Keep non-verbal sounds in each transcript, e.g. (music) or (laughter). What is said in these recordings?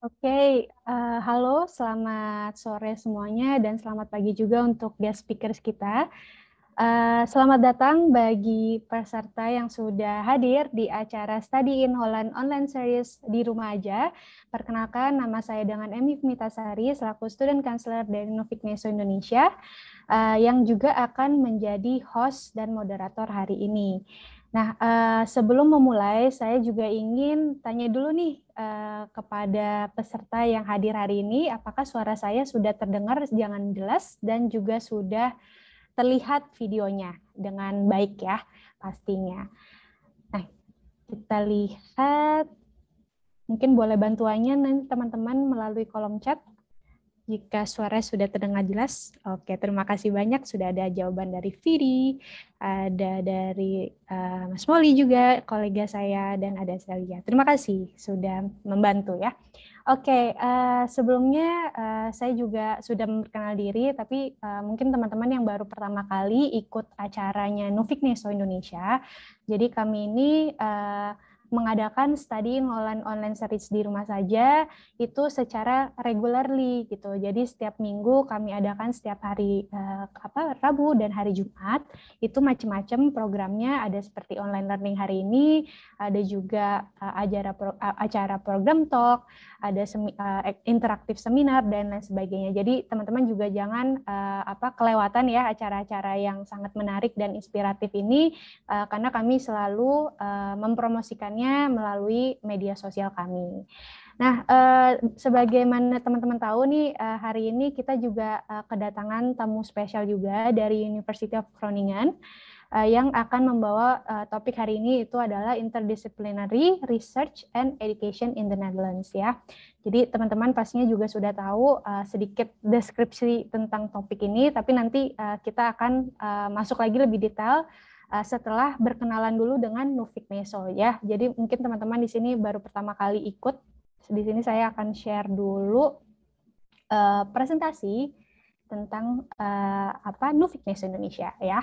Oke, uh, halo, selamat sore semuanya dan selamat pagi juga untuk guest speakers kita. Uh, selamat datang bagi peserta yang sudah hadir di acara Study in Holland Online Series di rumah aja. Perkenalkan, nama saya dengan Emi Mitasari, selaku student counselor dari Novikneso Indonesia, uh, yang juga akan menjadi host dan moderator hari ini. Nah, uh, sebelum memulai, saya juga ingin tanya dulu nih uh, kepada peserta yang hadir hari ini, apakah suara saya sudah terdengar jangan jelas dan juga sudah terlihat videonya dengan baik ya pastinya. Nah, kita lihat. Mungkin boleh bantuannya nanti teman-teman melalui kolom chat jika suara sudah terdengar jelas, oke terima kasih banyak sudah ada jawaban dari Firi, ada dari uh, Mas Moli juga kolega saya dan ada Celia. Terima kasih sudah membantu ya. Oke uh, sebelumnya uh, saya juga sudah memperkenal diri, tapi uh, mungkin teman-teman yang baru pertama kali ikut acaranya Nufik Neso Indonesia, jadi kami ini uh, mengadakan study online online series di rumah saja itu secara regularly gitu. Jadi setiap minggu kami adakan setiap hari uh, apa Rabu dan hari Jumat itu macam-macam programnya ada seperti online learning hari ini, ada juga uh, acara pro, eh, acara program talk, ada semi, uh, interaktif seminar dan lain sebagainya. Jadi teman-teman juga jangan uh, apa kelewatan ya acara-acara yang sangat menarik dan inspiratif ini uh, karena kami selalu uh, mempromosikannya melalui media sosial kami. Nah, eh, sebagaimana teman-teman tahu nih, eh, hari ini kita juga eh, kedatangan tamu spesial juga dari University of Groningen uh, yang akan membawa uh, topik hari ini itu adalah Interdisciplinary Research and Education in the Netherlands ya. Jadi teman-teman pastinya juga sudah tahu uh, sedikit deskripsi tentang topik ini, tapi nanti uh, kita akan uh, masuk lagi lebih detail setelah berkenalan dulu dengan Nufik Meso ya. Jadi mungkin teman-teman di sini baru pertama kali ikut. Di sini saya akan share dulu uh, presentasi tentang uh, apa Nufik Meso Indonesia ya.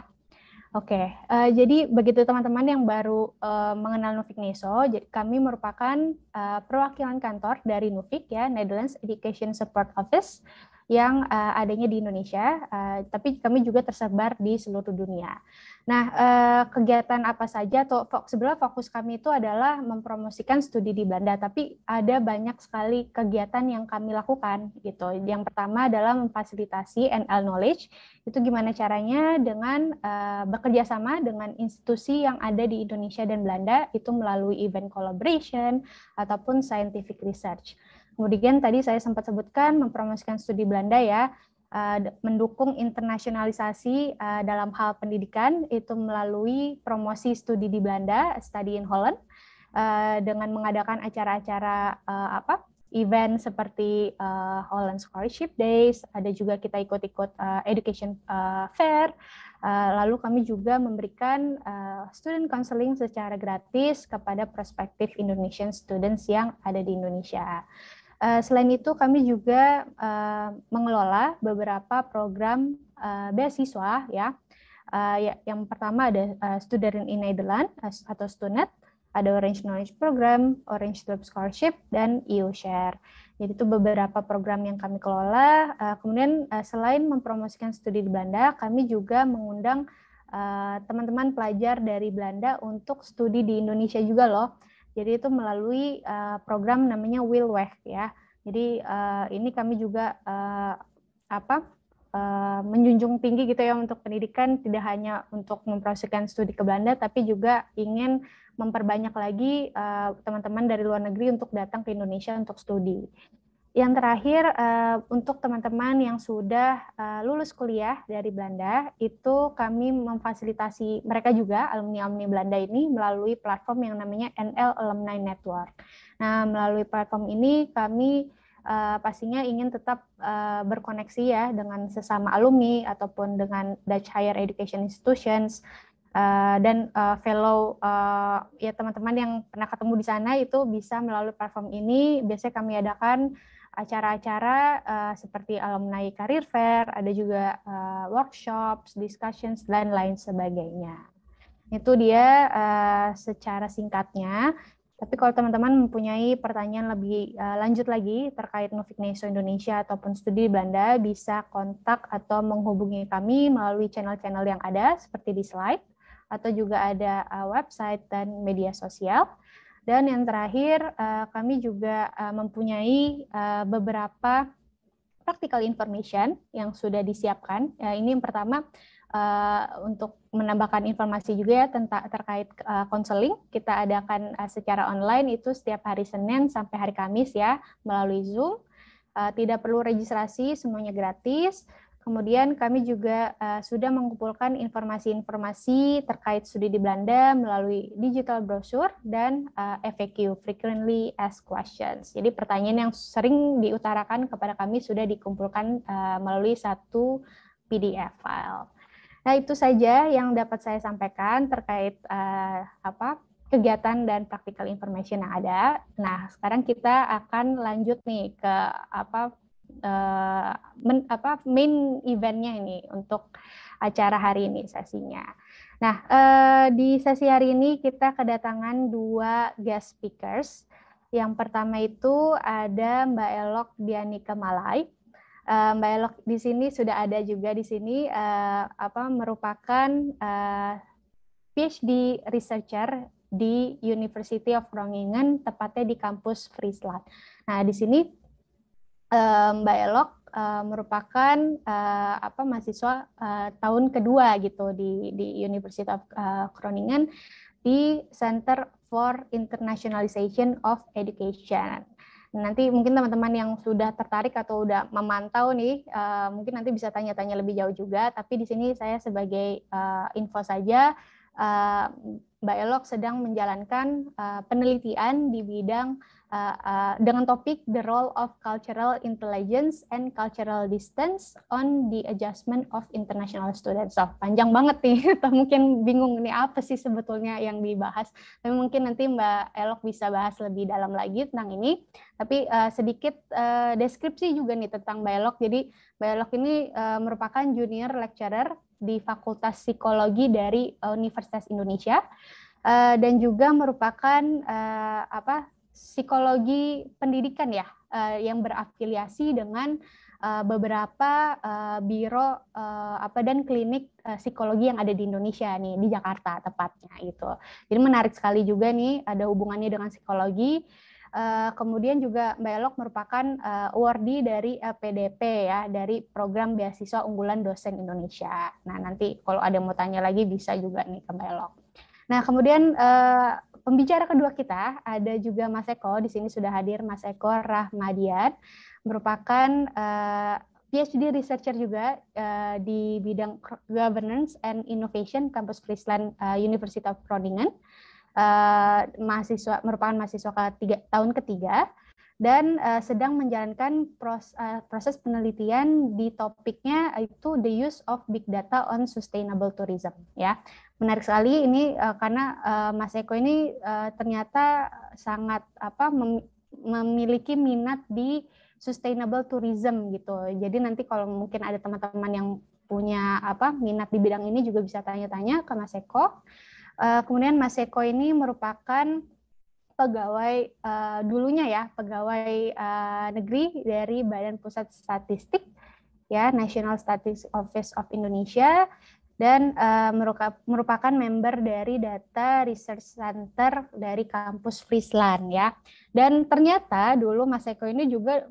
Oke, okay. uh, eh, jadi begitu teman-teman yang baru uh, mengenal Nufik Neso, kami merupakan uh, perwakilan kantor dari Nufik ya, Netherlands Education Support Office yang uh, adanya di Indonesia, uh, tapi kami juga tersebar di seluruh dunia. Nah, uh, kegiatan apa saja atau fok, sebenarnya fokus kami itu adalah mempromosikan studi di Belanda, tapi ada banyak sekali kegiatan yang kami lakukan gitu. Yang pertama adalah memfasilitasi NL knowledge. Itu gimana caranya dengan uh, bekerja sama dengan institusi yang ada di Indonesia dan Belanda itu melalui event collaboration ataupun scientific research. Kemudian tadi saya sempat sebutkan mempromosikan studi Belanda ya, eh, mendukung internasionalisasi eh, dalam hal pendidikan itu melalui promosi studi di Belanda, study in Holland, eh, dengan mengadakan acara-acara apa event seperti Holland Scholarship Days, ada juga kita ikut-ikut education fair, lalu kami juga memberikan student counseling secara gratis kepada prospective Indonesian students yang ada di Indonesia. Eh, selain itu kami juga uh, mengelola beberapa program uh, beasiswa ya. Uh, ya, yang pertama ada uh, Student in Nederland atau student ada Orange Knowledge Program, Orange Club Scholarship, dan EU Share. Jadi itu beberapa program yang kami kelola. Uh, kemudian uh, selain mempromosikan studi di Belanda, kami juga mengundang teman-teman uh, teman -teman pelajar dari Belanda untuk studi di Indonesia juga loh. Jadi itu melalui uh, program namanya WillWave ya. Jadi uh, ini kami juga uh, apa uh, menjunjung tinggi gitu ya untuk pendidikan tidak hanya untuk memproseskan studi ke Belanda tapi juga ingin memperbanyak lagi teman-teman uh, teman -teman dari luar negeri untuk datang ke Indonesia untuk studi. Yang terakhir eh, untuk teman-teman yang sudah eh, lulus kuliah dari Belanda, itu kami memfasilitasi mereka juga alumni-alumni Belanda ini melalui platform yang namanya NL Alumni Network. Nah, melalui platform ini kami eh, pastinya ingin tetap berkoneksi ya dengan sesama alumni ataupun dengan Dutch Higher Education Institutions dan fellow ya teman-teman yang pernah ketemu di sana itu bisa melalui platform ini biasanya kami adakan acara-acara uh, seperti alumni career fair, ada juga uh, workshops, discussions, dan lain sebagainya. Itu dia uh, secara singkatnya. Tapi kalau teman-teman mempunyai pertanyaan lebih uh, lanjut lagi terkait Novik Neso Indonesia ataupun studi di Belanda, bisa kontak atau menghubungi kami melalui channel-channel yang ada seperti di slide, atau juga ada uh, website dan media sosial. Dan yang terakhir, eh, kami juga eh, mempunyai eh, beberapa practical information yang sudah disiapkan. Ya, ini yang pertama, untuk menambahkan informasi juga ya tentang terkait konseling, kita adakan secara online itu setiap hari Senin sampai hari Kamis ya melalui Zoom. Tidak perlu registrasi, semuanya gratis Kemudian kami juga uh, sudah mengumpulkan informasi-informasi terkait studi di Belanda melalui digital brosur dan uh, eh, FAQ (frequently asked questions). Jadi pertanyaan yang sering diutarakan kepada kami sudah dikumpulkan uh, melalui satu PDF file. Nah itu saja yang dapat saya sampaikan terkait uh, apa kegiatan dan practical information yang ada. Nah sekarang kita akan lanjut nih ke apa uh, men, apa, main eventnya ini untuk acara hari ini sesinya. Nah uh, di sesi hari ini kita kedatangan dua guest speakers. Yang pertama itu ada Mbak Elok Biani Kemalai. Uh, eh, Mbak Elok di sini sudah ada juga di sini uh, apa merupakan uh, PhD researcher di University of Groningen, tepatnya di kampus Friesland. Nah, di sini Mbak Elok eh, merupakan eh, apa mahasiswa eh, tahun kedua gitu di di University of Groningen di Center for Internationalization of Education. Nanti mungkin teman-teman yang sudah tertarik atau sudah memantau nih, mungkin nanti bisa tanya-tanya lebih jauh juga. Tapi di sini saya sebagai info saja, uh, Mbak Elok sedang menjalankan penelitian di bidang uh, uh, dengan topik The Role of Cultural Intelligence and Cultural Distance on the Adjustment of International Students. So, oh, panjang banget nih, (laughs) atau mungkin bingung ini apa sih sebetulnya yang dibahas. Tapi mungkin nanti Mbak Elok bisa bahas lebih dalam lagi tentang ini. Tapi uh, sedikit uh, deskripsi juga nih tentang Mbak Elok. Jadi Mbak Elok ini uh, merupakan junior lecturer di Fakultas Psikologi dari Universitas Indonesia. Uh, dan juga merupakan uh, apa psikologi pendidikan ya eh, yang berafiliasi dengan eh, beberapa eh, biro apa dan klinik psikologi yang ada di Indonesia nih di Jakarta tepatnya itu. Jadi menarik sekali juga nih ada hubungannya dengan psikologi. kemudian juga Mbak Elok merupakan uh, awardee dari uh, PDP ya dari program beasiswa unggulan dosen Indonesia. Nah nanti kalau ada yang mau tanya lagi bisa juga nih ke Mbak Elok. Nah kemudian pembicara kedua kita ada juga Mas Eko. Di sini sudah hadir Mas Eko Rahmadian, merupakan uh, eh, PhD researcher juga uh, di bidang governance and innovation kampus Queensland uh, University of Groningen. Uh, mahasiswa merupakan mahasiswa ketiga, tahun ketiga dan uh, sedang menjalankan pros, uh, proses penelitian di topiknya itu the use of big data on sustainable tourism ya menarik sekali ini uh, karena uh, Mas Eko ini uh, ternyata sangat apa mem memiliki minat di sustainable tourism gitu. Jadi nanti kalau mungkin ada teman-teman yang punya apa minat di bidang ini juga bisa tanya-tanya ke Mas Eko. Uh, kemudian Mas Eko ini merupakan pegawai uh, dulunya ya pegawai uh, negeri dari Badan Pusat Statistik ya National Statistics Office of Indonesia dan uh, merupakan member dari Data Research Center dari kampus Friesland ya. Dan ternyata dulu Mas Eko ini juga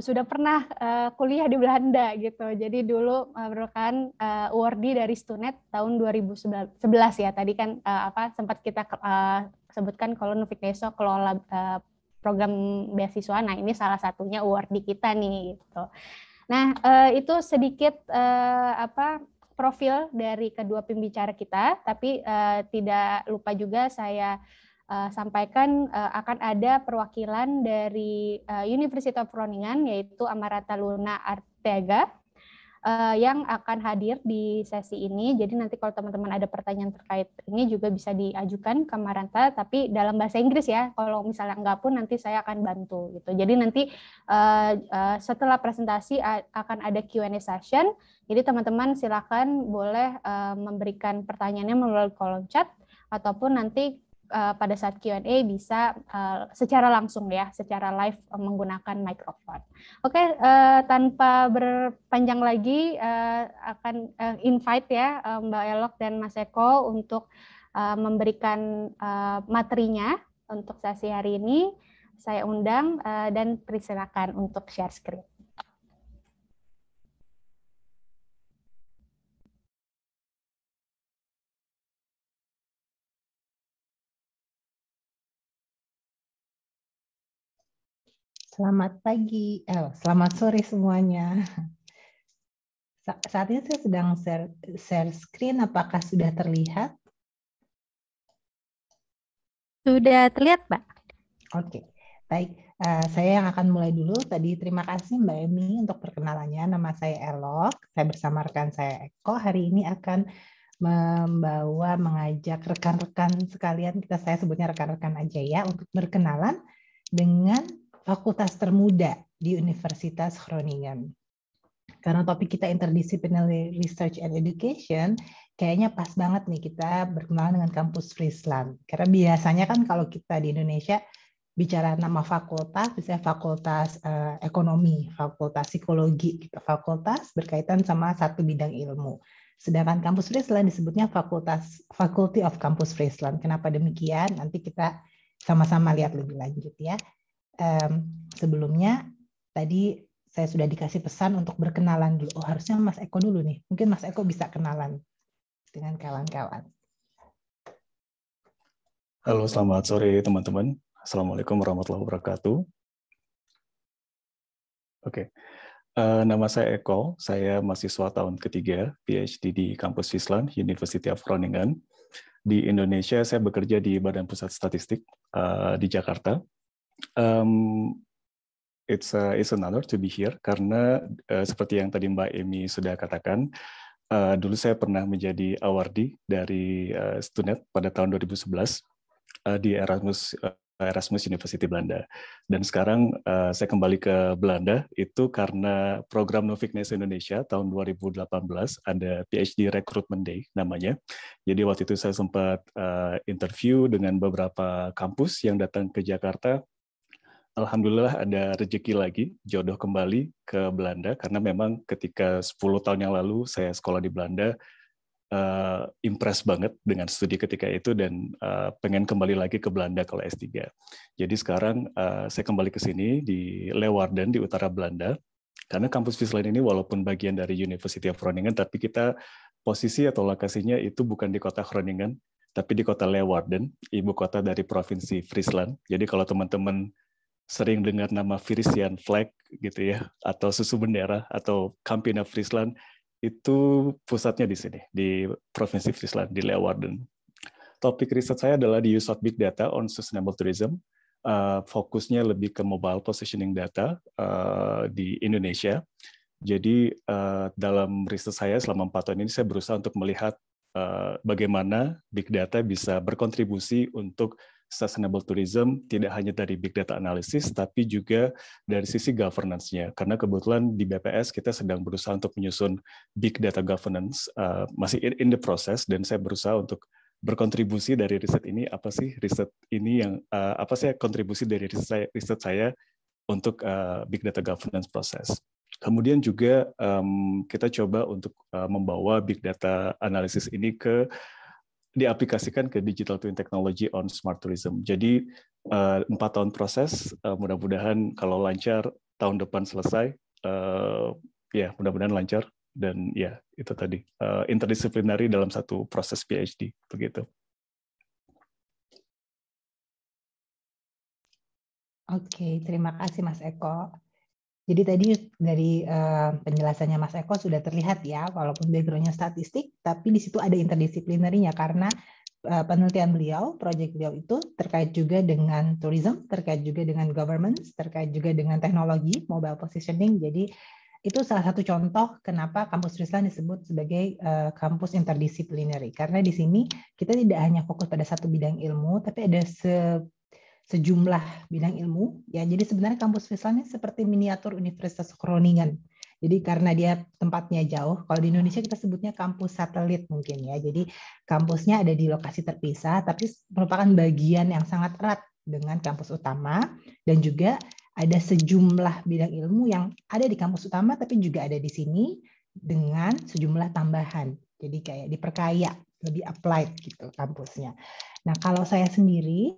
sudah pernah uh, kuliah di Belanda gitu. Jadi dulu uh, merupakan uh, awardee dari Stunet tahun 2011 ya. Tadi kan uh, apa sempat kita uh, sebutkan kalau Novik Deso kelola uh, program beasiswa. Nah, ini salah satunya awardee kita nih gitu. Nah, uh, itu sedikit uh, apa profil dari kedua pembicara kita, tapi uh, tidak lupa juga saya uh, sampaikan uh, akan ada perwakilan dari uh, University of Groningen yaitu Amarata Luna Artega uh, yang akan hadir di sesi ini. Jadi nanti kalau teman-teman ada pertanyaan terkait ini juga bisa diajukan ke Maranta, tapi dalam bahasa Inggris ya. Kalau misalnya enggak pun nanti saya akan bantu gitu. Jadi nanti uh, uh, setelah presentasi akan ada Q&A session. Jadi teman-teman silakan boleh uh, memberikan pertanyaannya melalui kolom chat ataupun nanti Eh, pada saat Q&A bisa uh, secara langsung ya, secara live uh, menggunakan mikrofon. Oke, uh, tanpa berpanjang lagi uh, akan uh, invite ya uh, Mbak Elok dan Mas Eko untuk uh, memberikan uh, materinya untuk sesi hari ini. Saya undang uh, dan persilakan untuk share screen. Selamat pagi, eh, selamat sore semuanya. (laughs) Saat ini saya sedang share, share screen, apakah sudah terlihat? Sudah terlihat, Pak. Oke, okay. baik. Uh, saya yang akan mulai dulu. Tadi terima kasih Mbak Emi untuk perkenalannya. Nama saya Elok. Saya bersama rekan saya Eko. Hari ini akan membawa mengajak rekan-rekan sekalian kita saya sebutnya rekan-rekan aja ya untuk berkenalan dengan fakultas termuda di Universitas Groningen. Karena topik kita interdisciplinary research and education, kayaknya pas banget nih kita berkenalan dengan kampus Friesland. Karena biasanya kan kalau kita di Indonesia bicara nama fakultas, misalnya fakultas uh, ekonomi, fakultas psikologi, gitu. fakultas berkaitan sama satu bidang ilmu. Sedangkan kampus Friesland disebutnya fakultas Faculty of Campus Friesland. Kenapa demikian? Nanti kita sama-sama lihat lebih lanjut ya um, sebelumnya tadi saya sudah dikasih pesan untuk berkenalan dulu. Oh, harusnya Mas Eko dulu nih. Mungkin Mas Eko bisa kenalan dengan kawan-kawan. Halo, selamat sore teman-teman. Assalamualaikum warahmatullahi wabarakatuh. Oke, uh, nama saya Eko. Saya mahasiswa tahun ketiga PhD di kampus Sisland, University of Groningen. Di Indonesia, saya bekerja di Badan Pusat Statistik uh, di Jakarta Um, it's a, it's an honor to be here karena uh, seperti yang tadi Mbak Emi sudah katakan, uh, dulu saya pernah menjadi awardee dari uh, Stunet pada tahun 2011 uh, di Erasmus uh, Erasmus University Belanda. Dan sekarang uh, saya kembali ke Belanda itu karena program No Indonesia tahun 2018 ada PhD Recruitment Day namanya. Jadi waktu itu saya sempat uh, interview dengan beberapa kampus yang datang ke Jakarta Alhamdulillah ada rezeki lagi, jodoh kembali ke Belanda karena memang ketika 10 tahun yang lalu saya sekolah di Belanda uh, impress banget dengan studi ketika itu dan uh, pengen kembali lagi ke Belanda kalau S3. Jadi sekarang uh, saya kembali ke sini di Leeuwarden di utara Belanda karena kampus Visland ini walaupun bagian dari University of Groningen tapi kita posisi atau lokasinya itu bukan di kota Groningen tapi di kota Leeuwarden, ibu kota dari provinsi Friesland. Jadi kalau teman-teman sering dengar nama Frisian flag gitu ya atau susu bendera atau Campina Friesland itu pusatnya di sini di provinsi Friesland di Leeuwarden. Topik riset saya adalah di use of big data on sustainable tourism. Uh, fokusnya lebih ke mobile positioning data uh, di Indonesia. Jadi uh, dalam riset saya selama empat tahun ini saya berusaha untuk melihat uh, bagaimana big data bisa berkontribusi untuk sustainable tourism tidak hanya dari big data analysis tapi juga dari sisi governance-nya karena kebetulan di BPS kita sedang berusaha untuk menyusun big data governance uh, masih in, the process dan saya berusaha untuk berkontribusi dari riset ini apa sih riset ini yang uh, apa sih kontribusi dari riset saya, riset saya untuk uh, big data governance proses. Kemudian juga um, kita coba untuk uh, membawa big data analisis ini ke diaplikasikan ke digital twin technology on smart tourism. Jadi eh, empat tahun proses, eh, mudah-mudahan kalau lancar tahun depan selesai. Eh, ya, mudah-mudahan lancar dan ya itu tadi interdisiplinari dalam satu proses PhD begitu. Oke, terima kasih Mas Eko. Jadi tadi dari uh, penjelasannya Mas Eko sudah terlihat ya, walaupun backgroundnya statistik, tapi di situ ada interdisiplinernya karena uh, penelitian beliau, proyek beliau itu terkait juga dengan tourism, terkait juga dengan governance, terkait juga dengan teknologi, mobile positioning. Jadi itu salah satu contoh kenapa kampus Rislan disebut sebagai uh, kampus interdisipliner karena di sini kita tidak hanya fokus pada satu bidang ilmu tapi ada se sejumlah bidang ilmu. Ya, jadi sebenarnya kampus Versal ini seperti miniatur Universitas Kroningen. Jadi karena dia tempatnya jauh, kalau di Indonesia kita sebutnya kampus satelit mungkin ya. Jadi kampusnya ada di lokasi terpisah, tapi merupakan bagian yang sangat erat dengan kampus utama dan juga ada sejumlah bidang ilmu yang ada di kampus utama tapi juga ada di sini dengan sejumlah tambahan. Jadi kayak diperkaya, lebih applied gitu kampusnya. Nah kalau saya sendiri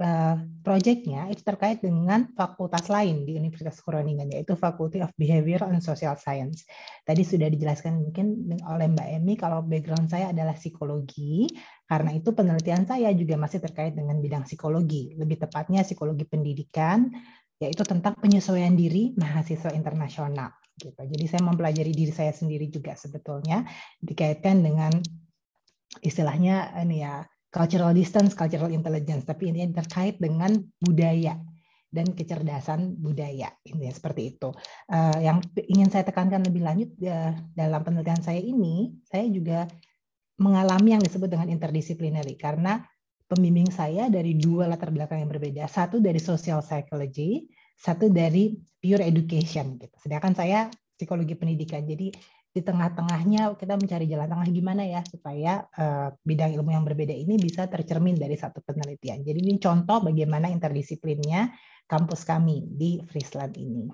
Eh, proyeknya itu terkait dengan fakultas lain di Universitas Groningen yaitu Faculty of Behavior and Social Science. Tadi sudah dijelaskan mungkin oleh Mbak Emi kalau background saya adalah psikologi, karena itu penelitian saya juga masih terkait dengan bidang psikologi, lebih tepatnya psikologi pendidikan yaitu tentang penyesuaian diri mahasiswa internasional gitu. Jadi saya mempelajari diri saya sendiri juga sebetulnya dikaitkan dengan istilahnya ini ya cultural distance, cultural intelligence, tapi ini yang terkait dengan budaya dan kecerdasan budaya ini seperti itu. Uh, yang ingin saya tekankan lebih lanjut uh, dalam penelitian saya ini, saya juga mengalami yang disebut dengan interdisciplinary karena pembimbing saya dari dua latar belakang yang berbeda. Satu dari social psychology, satu dari pure education gitu. Sedangkan saya psikologi pendidikan. Jadi di tengah-tengahnya kita mencari jalan tengah gimana ya supaya uh, bidang ilmu yang berbeda ini bisa tercermin dari satu penelitian. Jadi ini contoh bagaimana interdisiplinnya kampus kami di Friesland ini.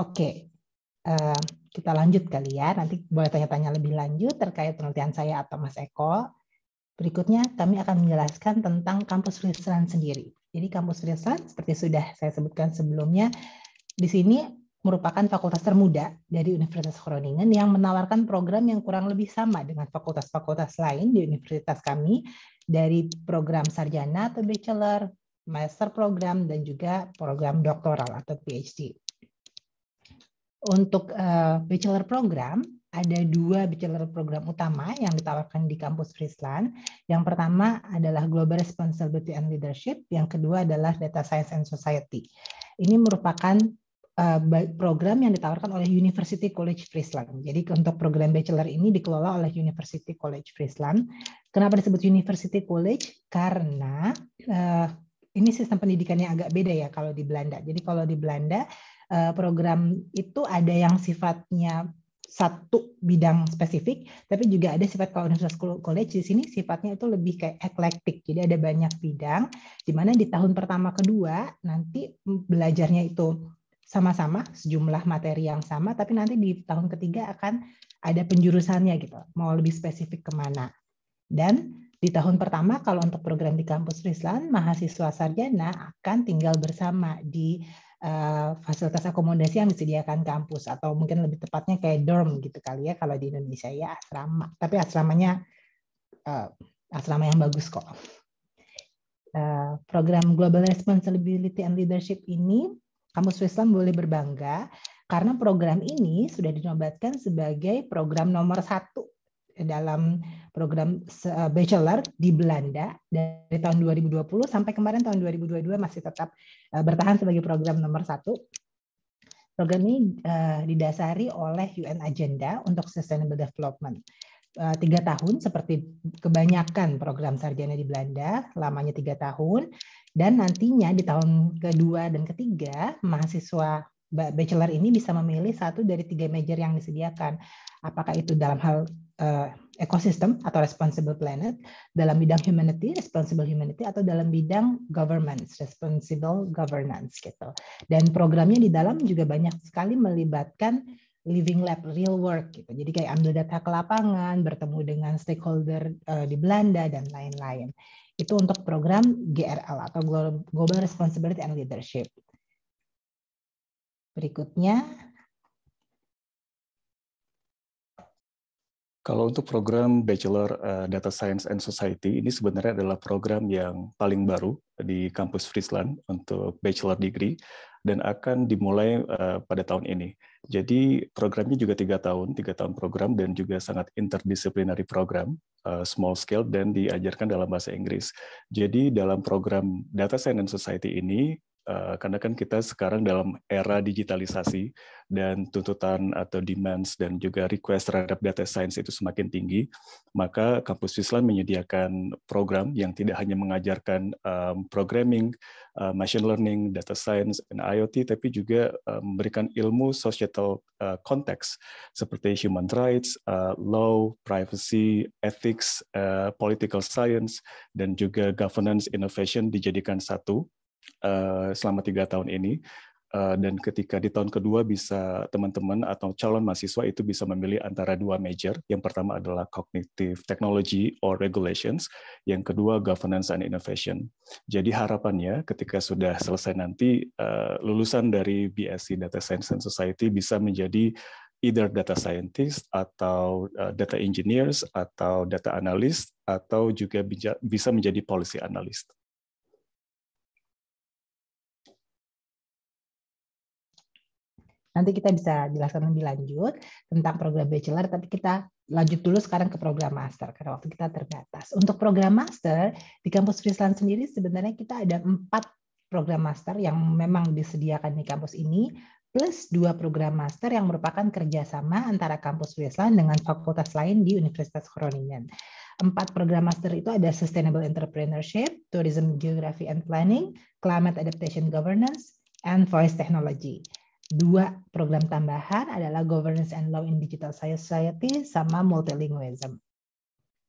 Oke, okay. uh, eh, kita lanjut kali ya. Nanti boleh tanya-tanya lebih lanjut terkait penelitian saya atau Mas Eko. Berikutnya kami akan menjelaskan tentang kampus Friesland sendiri. Jadi kampus Friesland seperti sudah saya sebutkan sebelumnya, di sini merupakan fakultas termuda dari Universitas Groningen yang menawarkan program yang kurang lebih sama dengan fakultas-fakultas lain di universitas kami dari program sarjana atau bachelor, master program dan juga program doktoral atau PhD. Untuk uh, bachelor program ada dua bachelor program utama yang ditawarkan di kampus Friesland. Yang pertama adalah Global Responsibility and Leadership, yang kedua adalah Data Science and Society. Ini merupakan Eh, program yang ditawarkan oleh University College Friesland. Jadi untuk program bachelor ini dikelola oleh University College Friesland. Kenapa disebut University College? Karena uh, ini sistem pendidikannya agak beda ya kalau di Belanda. Jadi kalau di Belanda uh, program itu ada yang sifatnya satu bidang spesifik, tapi juga ada sifat kalau Universitas College di sini sifatnya itu lebih kayak eklektik. Jadi ada banyak bidang, di mana di tahun pertama kedua nanti belajarnya itu sama-sama sejumlah materi yang sama, tapi nanti di tahun ketiga akan ada penjurusannya gitu, mau lebih spesifik kemana. Dan di tahun pertama kalau untuk program di kampus Rislan, mahasiswa sarjana akan tinggal bersama di uh, fasilitas akomodasi yang disediakan kampus atau mungkin lebih tepatnya kayak dorm gitu kali ya kalau di Indonesia ya asrama. Tapi asramanya uh, asrama yang bagus kok. Uh, program Global Responsibility and Leadership ini Kampus Islam boleh berbangga karena program ini sudah dinobatkan sebagai program nomor satu dalam program eh, bachelor di Belanda dari tahun 2020 sampai kemarin tahun 2022 masih tetap eh, bertahan sebagai program nomor satu. Program ini eh, didasari oleh UN Agenda untuk Sustainable Development tiga tahun seperti kebanyakan program sarjana di Belanda lamanya tiga tahun dan nantinya di tahun kedua dan ketiga, mahasiswa bachelor ini bisa memilih satu dari tiga major yang disediakan. Apakah itu dalam hal uh, ekosistem atau responsible planet, dalam bidang humanity, responsible humanity, atau dalam bidang governance, responsible governance gitu. Dan programnya di dalam juga banyak sekali melibatkan living lab, real work gitu. Jadi kayak ambil data ke lapangan, bertemu dengan stakeholder uh, di Belanda dan lain-lain itu untuk program GRL atau Global Responsibility and Leadership. Berikutnya. Kalau untuk program Bachelor eh, Data Science and Society, ini sebenarnya adalah program yang paling baru di kampus Friesland untuk Bachelor Degree dan akan dimulai eh, pada tahun ini. Jadi programnya juga tiga tahun, tiga tahun program dan juga sangat interdisciplinary program, eh, small scale dan diajarkan dalam bahasa Inggris. Jadi dalam program Data Science and Society ini Eh, karena kan kita sekarang dalam era digitalisasi dan tuntutan atau demands dan juga request terhadap data science itu semakin tinggi, maka kampus Wislan menyediakan program yang tidak hanya mengajarkan programming, eh, machine learning, data science, dan IoT, tapi juga eh, memberikan ilmu societal uh, konteks seperti human rights, law, privacy, ethics, political science, dan juga governance innovation dijadikan satu Eh, selama tiga tahun ini eh, dan ketika di tahun kedua bisa teman-teman atau calon mahasiswa itu bisa memilih antara dua major yang pertama adalah cognitive technology or regulations yang kedua governance and innovation jadi harapannya ketika sudah selesai nanti eh, lulusan dari BSc Data Science and Society bisa menjadi either data scientist atau data engineers atau data analyst atau juga bisa menjadi policy analyst. Nanti kita bisa jelaskan lebih lanjut tentang program bachelor, tapi kita lanjut dulu sekarang ke program master karena waktu kita terbatas. Untuk program master di kampus Friesland sendiri sebenarnya kita ada empat program master yang memang disediakan di kampus ini plus dua program master yang merupakan kerjasama antara kampus Friesland dengan fakultas lain di Universitas Groningen. Empat program master itu ada Sustainable Entrepreneurship, Tourism Geography and Planning, Climate Adaptation Governance, and Voice Technology. Dua program tambahan adalah Governance and Law in Digital Society sama Multilingualism.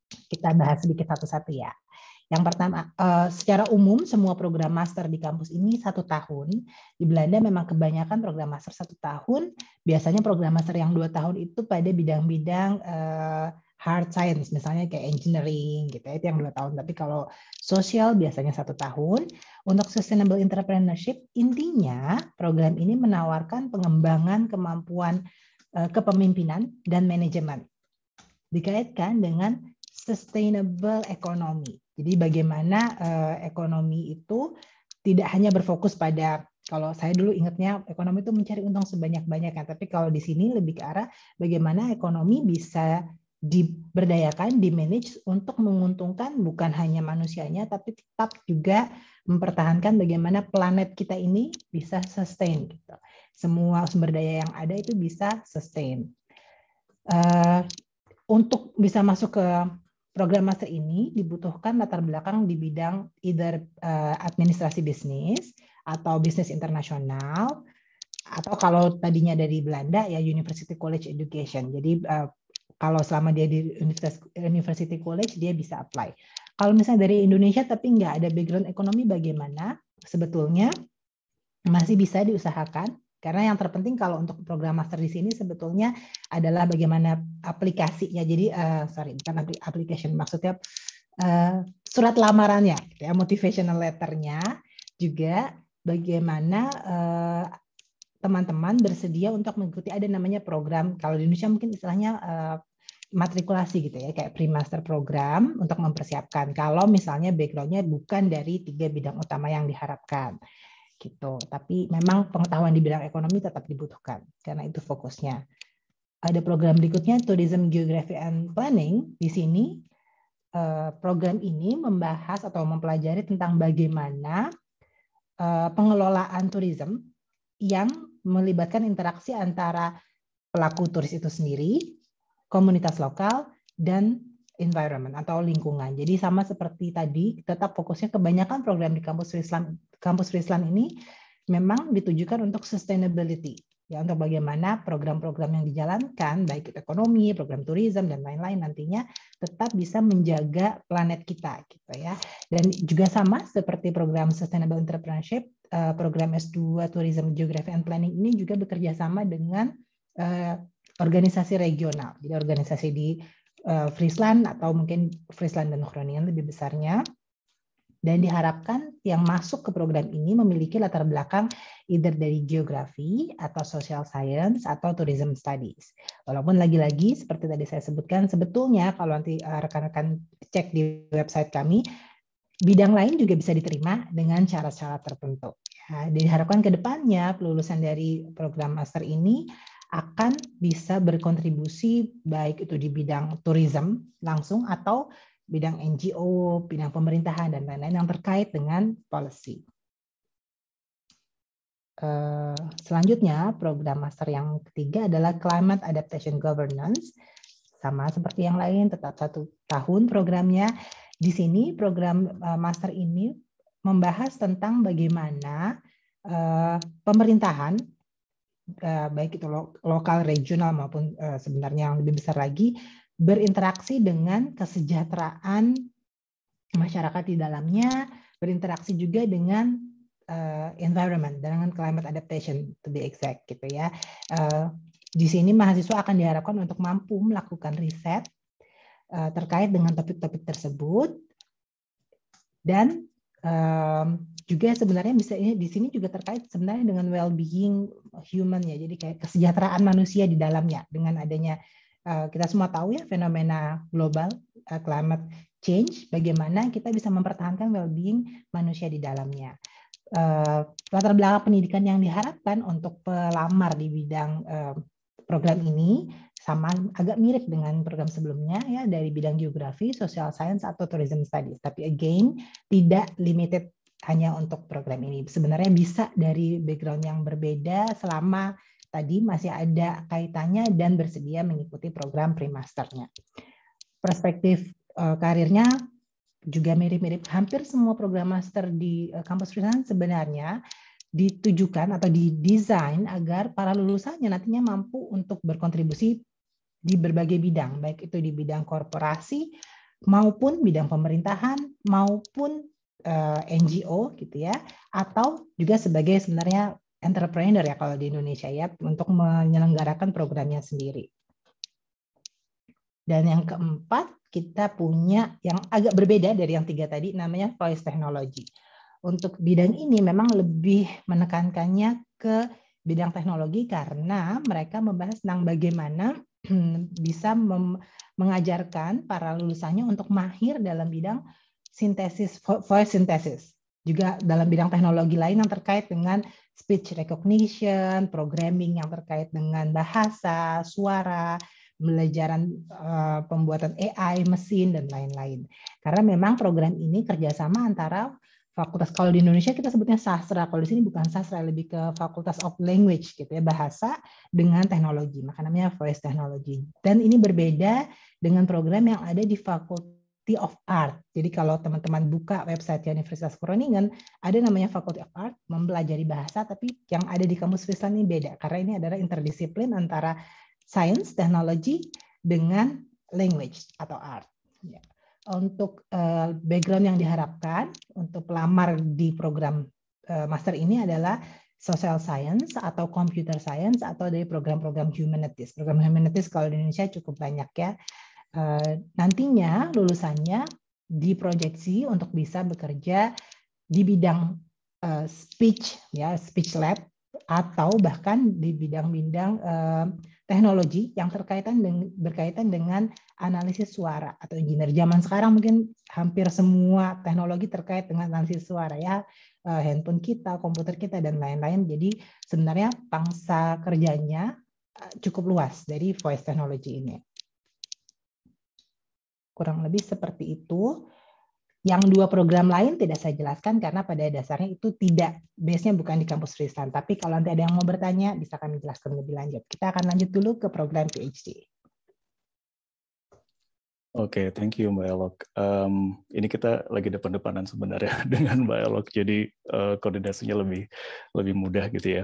Kita bahas sedikit satu-satu ya. Yang pertama, eh, secara umum semua program master di kampus ini satu tahun. Di Belanda memang kebanyakan program master satu tahun. Biasanya program master yang dua tahun itu pada bidang-bidang eh, hard science misalnya kayak engineering gitu ya, itu yang dua tahun tapi kalau sosial biasanya satu tahun untuk sustainable entrepreneurship intinya program ini menawarkan pengembangan kemampuan eh, kepemimpinan dan manajemen dikaitkan dengan sustainable economy jadi bagaimana eh, ekonomi itu tidak hanya berfokus pada kalau saya dulu ingatnya ekonomi itu mencari untung sebanyak-banyaknya, tapi kalau di sini lebih ke arah bagaimana ekonomi bisa diberdayakan, dimanage untuk menguntungkan bukan hanya manusianya, tapi tetap juga mempertahankan bagaimana planet kita ini bisa sustain. Gitu. Semua sumber daya yang ada itu bisa sustain. Uh, untuk bisa masuk ke program master ini dibutuhkan latar belakang di bidang either uh, administrasi bisnis atau bisnis internasional atau kalau tadinya dari Belanda ya University College Education. Jadi uh, kalau selama dia di university college dia bisa apply. Kalau misalnya dari Indonesia tapi nggak ada background ekonomi bagaimana? Sebetulnya masih bisa diusahakan karena yang terpenting kalau untuk program master di sini sebetulnya adalah bagaimana aplikasinya. Jadi uh, sorry bukan application maksudnya uh, surat lamarannya, ya, motivational letternya juga bagaimana teman eh, teman-teman bersedia untuk mengikuti ada namanya program kalau di Indonesia mungkin istilahnya uh, matrikulasi gitu ya kayak pre-master program untuk mempersiapkan kalau misalnya backgroundnya bukan dari tiga bidang utama yang diharapkan gitu tapi memang pengetahuan di bidang ekonomi tetap dibutuhkan karena itu fokusnya ada program berikutnya tourism geography and planning di sini eh, program ini membahas atau mempelajari tentang bagaimana eh, pengelolaan tourism yang melibatkan interaksi antara pelaku turis itu sendiri komunitas lokal, dan environment atau lingkungan. Jadi sama seperti tadi, tetap fokusnya kebanyakan program di kampus Islam kampus Islam ini memang ditujukan untuk sustainability ya untuk bagaimana program-program yang dijalankan baik itu ekonomi, program tourism dan lain-lain nantinya tetap bisa menjaga planet kita gitu ya. Dan juga sama seperti program Sustainable Entrepreneurship, eh, program S2 Tourism Geography and Planning ini juga bekerja sama dengan eh, organisasi regional. Jadi organisasi di uh, Friesland atau mungkin Friesland dan Groningen lebih besarnya. Dan diharapkan yang masuk ke program ini memiliki latar belakang either dari geografi atau social science atau tourism studies. Walaupun lagi-lagi seperti tadi saya sebutkan, sebetulnya kalau nanti eh, rekan-rekan cek di website kami, bidang lain juga bisa diterima dengan cara-cara tertentu. Ya, diharapkan ke depannya pelulusan dari program master ini akan bisa berkontribusi baik itu di bidang tourism langsung atau bidang NGO, bidang pemerintahan dan lain-lain yang terkait dengan policy. Eh, selanjutnya program master yang ketiga adalah Climate Adaptation Governance, sama seperti yang lain tetap satu tahun programnya. Di sini program eh, master ini membahas tentang bagaimana eh, pemerintahan Eh, baik itu lo lokal, regional maupun uh, sebenarnya yang lebih besar lagi berinteraksi dengan kesejahteraan masyarakat di dalamnya, berinteraksi juga dengan uh, environment, dengan climate adaptation to be exact gitu ya. Uh, di sini mahasiswa akan diharapkan untuk mampu melakukan riset uh, terkait dengan topik-topik tersebut dan um, juga sebenarnya bisa ini di sini juga terkait sebenarnya dengan well-being human ya. Jadi kayak kesejahteraan manusia di dalamnya dengan adanya uh, kita semua tahu ya fenomena global uh, climate change bagaimana kita bisa mempertahankan well-being manusia di dalamnya. Uh, latar belakang pendidikan yang diharapkan untuk pelamar di bidang uh, program ini sama agak mirip dengan program sebelumnya ya dari bidang geografi, social science atau tourism studies. Tapi again tidak limited hanya untuk program ini. Sebenarnya bisa dari background yang berbeda selama tadi masih ada kaitannya dan bersedia mengikuti program pre-masternya. Perspektif uh, karirnya juga mirip-mirip hampir semua program master di uh, kampus perusahaan sebenarnya ditujukan atau didesain agar para lulusannya nantinya mampu untuk berkontribusi di berbagai bidang, baik itu di bidang korporasi maupun bidang pemerintahan maupun uh, eh, NGO gitu ya, atau juga sebagai sebenarnya entrepreneur ya kalau di Indonesia ya untuk menyelenggarakan programnya sendiri. Dan yang keempat kita punya yang agak berbeda dari yang tiga tadi namanya voice technology. Untuk bidang ini memang lebih menekankannya ke bidang teknologi karena mereka membahas tentang bagaimana (clears throat) bisa mengajarkan para lulusannya untuk mahir dalam bidang sintesis voice synthesis juga dalam bidang teknologi lain yang terkait dengan speech recognition, programming yang terkait dengan bahasa, suara, pembelajaran uh, pembuatan AI, mesin dan lain-lain. Karena memang program ini kerjasama antara fakultas kalau di Indonesia kita sebutnya sastra kalau di sini bukan sastra lebih ke fakultas of language gitu ya bahasa dengan teknologi maka namanya voice technology dan ini berbeda dengan program yang ada di faculty of art jadi kalau teman-teman buka website Universitas Groningen ada namanya faculty of art mempelajari bahasa tapi yang ada di kampus Friesland ini beda karena ini adalah interdisiplin antara science teknologi dengan language atau art yeah untuk eh, background yang diharapkan untuk pelamar di program eh, master ini adalah social science atau computer science atau dari program-program humanities. Program humanities kalau di Indonesia cukup banyak ya. Eh, nantinya lulusannya diproyeksi untuk bisa bekerja di bidang speech ya, speech lab atau bahkan di bidang-bidang uh, teknologi yang terkaitan dengan, berkaitan dengan analisis suara atau engineer zaman sekarang mungkin hampir semua teknologi terkait dengan analisis suara ya eh, handphone kita, komputer kita dan lain-lain. Jadi sebenarnya pangsa kerjanya eh, cukup luas dari voice technology ini. Kurang lebih seperti itu. Yang dua program lain tidak saya jelaskan karena pada dasarnya itu tidak base-nya bukan di kampus Tristan. Tapi kalau nanti ada yang mau bertanya, bisa kami jelaskan lebih lanjut. Kita akan lanjut dulu ke program PhD. Oke, okay, thank you Mbak Elok. Um, ini kita lagi depan-depanan sebenarnya (laughs) dengan Mbak Elok, jadi uh, koordinasinya lebih lebih mudah gitu ya.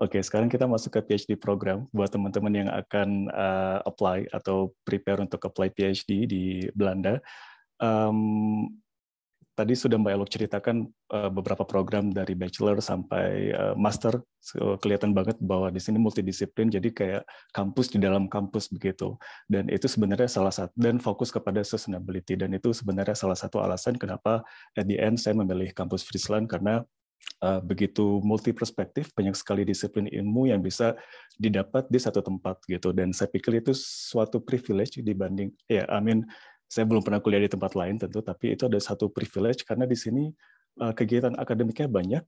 Oke, okay, sekarang kita masuk ke PhD program buat teman-teman yang akan uh, apply atau prepare untuk apply PhD di Belanda um, tadi sudah Mbak Elok ceritakan uh, beberapa program dari bachelor sampai uh, master so, kelihatan banget bahwa di sini multidisiplin jadi kayak kampus di dalam kampus begitu dan itu sebenarnya salah satu dan fokus kepada sustainability dan itu sebenarnya salah satu alasan kenapa at the end saya memilih kampus Friesland karena uh, begitu multi perspektif banyak sekali disiplin ilmu yang bisa didapat di satu tempat gitu dan saya pikir itu suatu privilege dibanding ya I mean saya belum pernah kuliah di tempat lain tentu, tapi itu ada satu privilege karena di sini eh, kegiatan akademiknya banyak.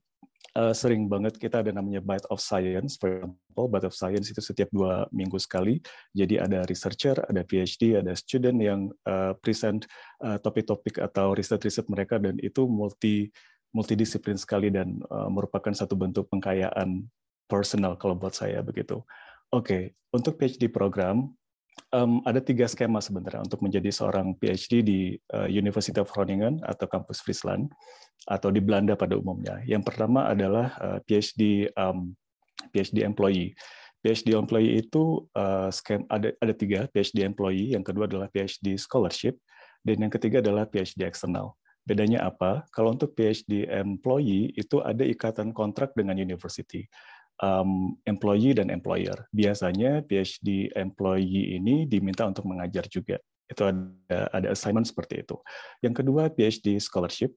Eh, sering banget kita ada namanya Bite of Science, for example, Bite of Science itu setiap dua minggu sekali. Jadi ada researcher, ada PhD, ada student yang eh, present topik-topik atau riset-riset mereka dan itu multi multidisiplin sekali dan merupakan satu bentuk pengkayaan personal kalau buat saya begitu. Oke, okay. untuk PhD program um, ada tiga skema sebenarnya untuk menjadi seorang PhD di uh, University of Groningen atau kampus Friesland atau di Belanda pada umumnya. Yang pertama adalah eh, PhD um, PhD employee. PhD employee itu uh, eh, skema ada ada tiga PhD employee. Yang kedua adalah PhD scholarship dan yang ketiga adalah PhD eksternal. Bedanya apa? Kalau untuk PhD employee itu ada ikatan kontrak dengan university um, employee dan employer. Biasanya PhD employee ini diminta untuk mengajar juga. Itu ada, ada assignment seperti itu. Yang kedua PhD scholarship,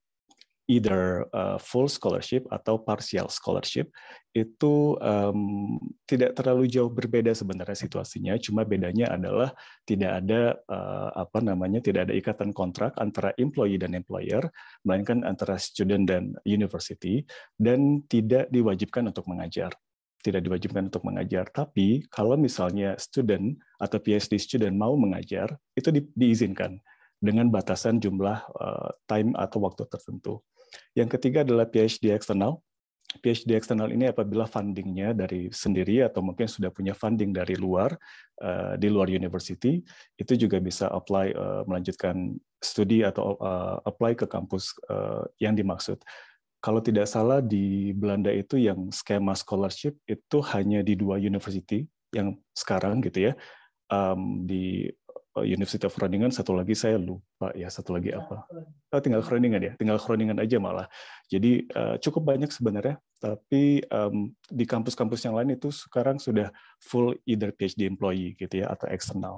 either eh, full scholarship atau partial scholarship itu um, tidak terlalu jauh berbeda sebenarnya situasinya. Cuma bedanya adalah tidak ada uh, apa namanya tidak ada ikatan kontrak antara employee dan employer, melainkan antara student dan university dan tidak diwajibkan untuk mengajar tidak diwajibkan untuk mengajar. Tapi kalau misalnya student atau PhD student mau mengajar, itu di, diizinkan dengan batasan jumlah uh, time atau waktu tertentu. Yang ketiga adalah PhD eksternal. PhD eksternal ini apabila fundingnya dari sendiri atau mungkin sudah punya funding dari luar uh, di luar university itu juga bisa apply uh, melanjutkan studi atau uh, apply ke kampus uh, yang dimaksud kalau tidak salah di Belanda itu yang skema scholarship itu hanya di dua university yang sekarang gitu ya um, di eh, University of Groningen satu lagi saya lupa ya satu lagi apa oh, tinggal Groningen ya tinggal Groningen aja malah jadi uh, cukup banyak sebenarnya tapi um, di kampus-kampus yang lain itu sekarang sudah full either PhD employee gitu ya atau eksternal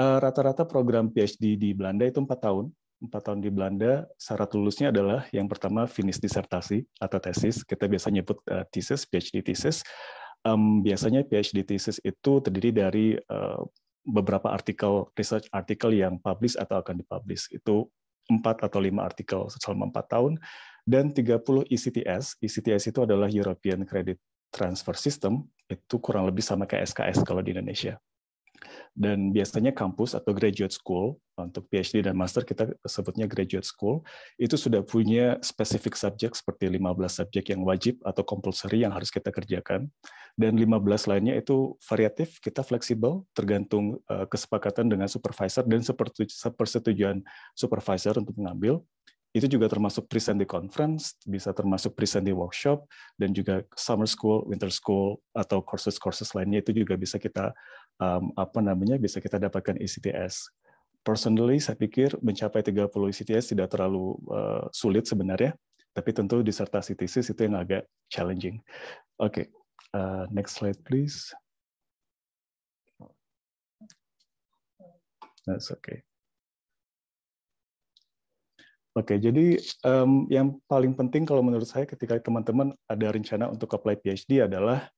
eh, rata-rata uh, rata -rata program PhD di Belanda itu empat tahun empat tahun di Belanda, syarat lulusnya adalah yang pertama finish disertasi atau tesis. Kita biasa nyebut uh, thesis, PhD thesis. Um, biasanya PhD thesis itu terdiri dari uh, beberapa artikel, research artikel yang publish atau akan dipublish. Itu empat atau lima artikel selama empat tahun. Dan 30 ECTS. ECTS itu adalah European Credit Transfer System. Itu kurang lebih sama kayak SKS kalau di Indonesia. Dan biasanya kampus atau graduate school, untuk PhD dan master kita sebutnya graduate school, itu sudah punya spesifik subjek seperti 15 subjek yang wajib atau compulsory yang harus kita kerjakan. Dan 15 lainnya itu variatif, kita fleksibel, tergantung eh, kesepakatan dengan supervisor dan seperti persetujuan supervisor untuk mengambil. Itu juga termasuk present di conference, bisa termasuk present di workshop, dan juga summer school, winter school, atau courses-courses lainnya itu juga bisa kita um, apa namanya bisa kita dapatkan ECTS. Personally, saya pikir mencapai 30 ECTS tidak terlalu uh, sulit sebenarnya, tapi tentu disertasi tesis itu yang agak challenging. Oke, okay. uh, next slide please. That's okay. Oke, jadi um, yang paling penting kalau menurut saya ketika teman-teman ada rencana untuk apply PhD adalah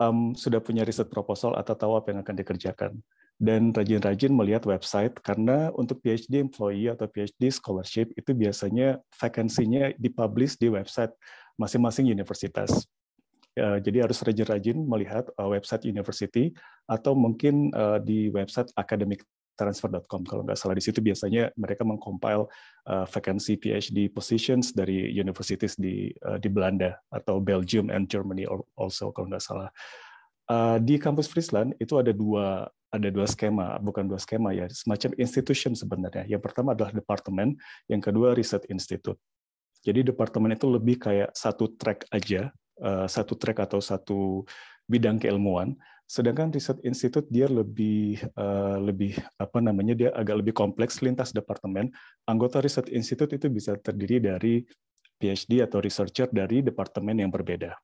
um, sudah punya riset proposal atau tahu apa yang akan dikerjakan. Dan rajin-rajin melihat website, karena untuk PhD employee atau PhD scholarship itu biasanya vacancy-nya dipublish di website masing-masing universitas. Ya, jadi harus rajin-rajin melihat eh, website university atau mungkin eh, di website academic transfer.com kalau nggak salah di situ biasanya mereka mengcompile uh, vacancy PhD positions dari universities di uh, di Belanda atau Belgium and Germany also kalau nggak salah. Uh, di kampus Friesland itu ada dua ada dua skema, bukan dua skema ya, semacam institution sebenarnya. Yang pertama adalah departemen, yang kedua riset institut Jadi departemen itu lebih kayak satu track aja, uh, satu track atau satu bidang keilmuan. Sedangkan riset institut dia lebih uh, lebih apa namanya dia agak lebih kompleks lintas departemen. Anggota riset institut itu bisa terdiri dari PhD atau researcher dari departemen yang berbeda.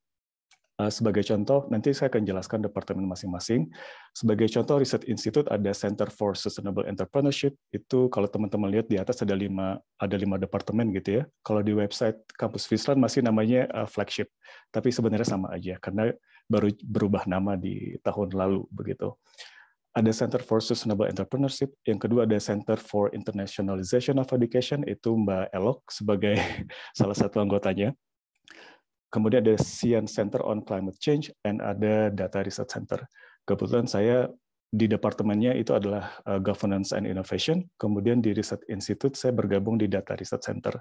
Eh, sebagai contoh, nanti saya akan jelaskan departemen masing-masing. Sebagai contoh, riset institut ada Center for Sustainable Entrepreneurship. Itu kalau teman-teman lihat di atas ada lima ada lima departemen gitu ya. Kalau di website kampus Vislan masih namanya eh, flagship, tapi sebenarnya sama aja karena baru berubah nama di tahun lalu begitu. Ada Center for Sustainable Entrepreneurship, yang kedua ada Center for Internationalization of Education itu Mbak Elok sebagai (laughs) salah satu anggotanya. Kemudian ada CN Center on Climate Change dan ada Data Research Center. Kebetulan saya di departemennya itu adalah eh, Governance and Innovation. Kemudian di Riset Institute saya bergabung di Data Research Center.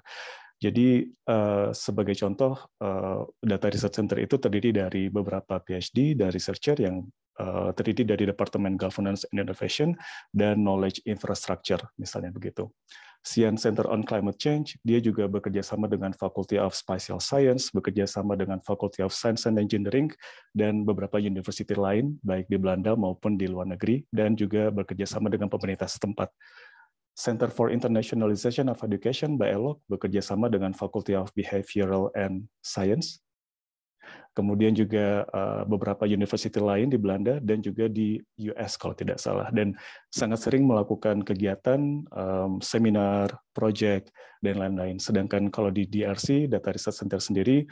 Jadi eh, sebagai contoh, eh, Data Research Center itu terdiri dari beberapa PhD dan researcher yang terdiri dari Departemen Governance and Innovation dan Knowledge Infrastructure, misalnya begitu. CN Center on Climate Change, dia juga bekerja sama dengan Faculty of Spatial Science, bekerja sama dengan Faculty of Science and Engineering, dan beberapa university lain, baik di Belanda maupun di luar negeri, dan juga bekerja sama dengan pemerintah setempat. Center for Internationalization of Education, ELOC, bekerja sama dengan Faculty of Behavioral and Science, kemudian juga eh, beberapa university lain di Belanda dan juga di US kalau tidak salah dan sangat sering melakukan kegiatan seminar, project dan lain-lain. Sedangkan kalau di DRC Data Research Center sendiri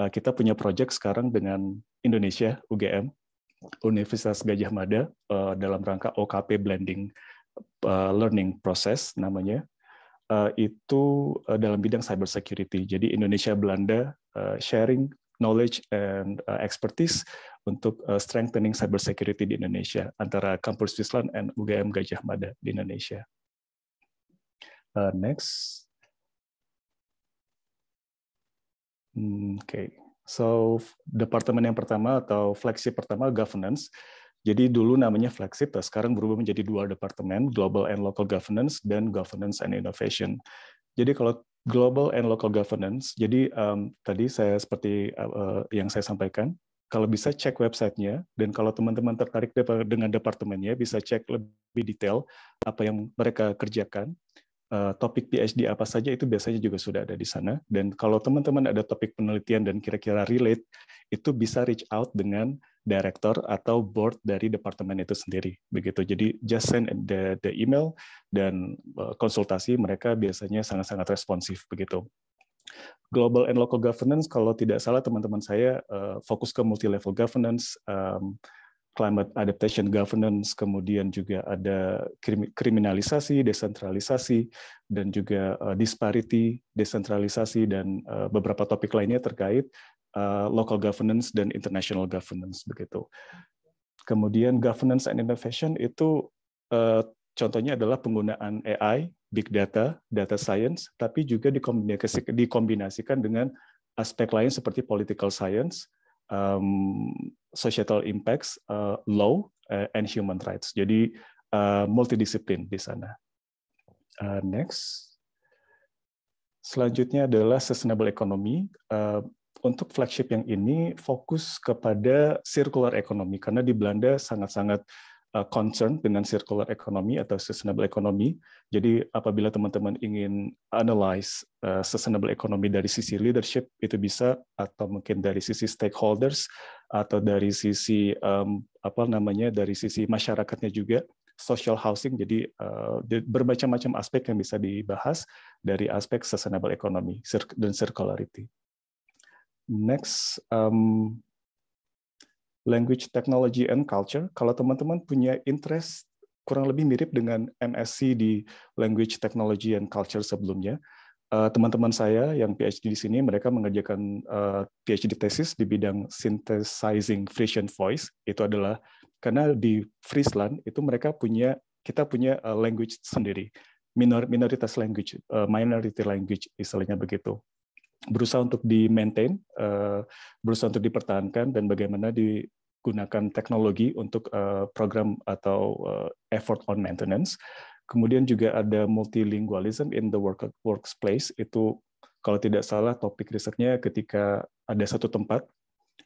eh, kita punya project sekarang dengan Indonesia UGM Universitas Gajah Mada eh, dalam rangka OKP blending learning process namanya itu dalam bidang cyber security. Jadi Indonesia Belanda sharing knowledge and uh, expertise untuk uh, strengthening cybersecurity di Indonesia antara kampus Switzerland and UGM Gajah Mada di Indonesia. Uh, next. Oke, hmm, okay. so departemen yang pertama atau flagship pertama governance. Jadi dulu namanya flagship, nah sekarang berubah menjadi dua departemen, global and local governance dan governance and innovation. Jadi kalau global and local governance. Jadi um, tadi saya seperti uh, yang saya sampaikan, kalau bisa cek websitenya dan kalau teman-teman tertarik dengan departemennya bisa cek lebih detail apa yang mereka kerjakan Eh, topik PhD apa saja itu biasanya juga sudah ada di sana. Dan kalau teman-teman ada topik penelitian dan kira-kira relate, itu bisa reach out dengan director atau board dari departemen itu sendiri. Begitu. Jadi just send the, the email dan eh, konsultasi mereka biasanya sangat-sangat responsif begitu. Global and local governance kalau tidak salah teman-teman saya eh, fokus ke multi level governance climate adaptation governance, kemudian juga ada kriminalisasi, desentralisasi, dan juga eh, disparity, desentralisasi, dan eh, beberapa topik lainnya terkait eh, local governance dan international governance begitu. Kemudian governance and innovation itu contohnya adalah penggunaan AI, big data, data science, tapi juga dikombinasikan, dengan aspek lain seperti political science, societal impacts, uh, law, uh, and human rights. Jadi uh, multidisiplin di sana. Uh, next. Selanjutnya adalah sustainable economy. untuk flagship yang ini fokus kepada circular economy karena di Belanda sangat-sangat Eh, concern dengan circular economy atau sustainable economy. Jadi apabila teman-teman ingin analyze eh, sustainable economy dari sisi leadership itu bisa atau mungkin dari sisi stakeholders atau dari sisi apa namanya dari sisi masyarakatnya juga social housing. Jadi uh, bermacam-macam aspek yang bisa dibahas dari aspek sustainable economy dan circularity. Next, um, Language Technology and Culture. Kalau teman-teman punya interest kurang lebih mirip dengan MSc di Language Technology and Culture sebelumnya, eh, teman-teman saya yang PhD di sini mereka mengerjakan eh, PhD thesis di bidang synthesizing Frisian voice. Itu adalah karena di Friesland itu mereka punya kita punya eh, language sendiri minor, minoritas language, uh, minority language istilahnya begitu berusaha untuk di maintain, eh, berusaha untuk dipertahankan dan bagaimana digunakan teknologi untuk eh, program atau eh, effort on maintenance. Kemudian juga ada multilingualism in the work, workplace itu kalau tidak salah topik risetnya ketika ada satu tempat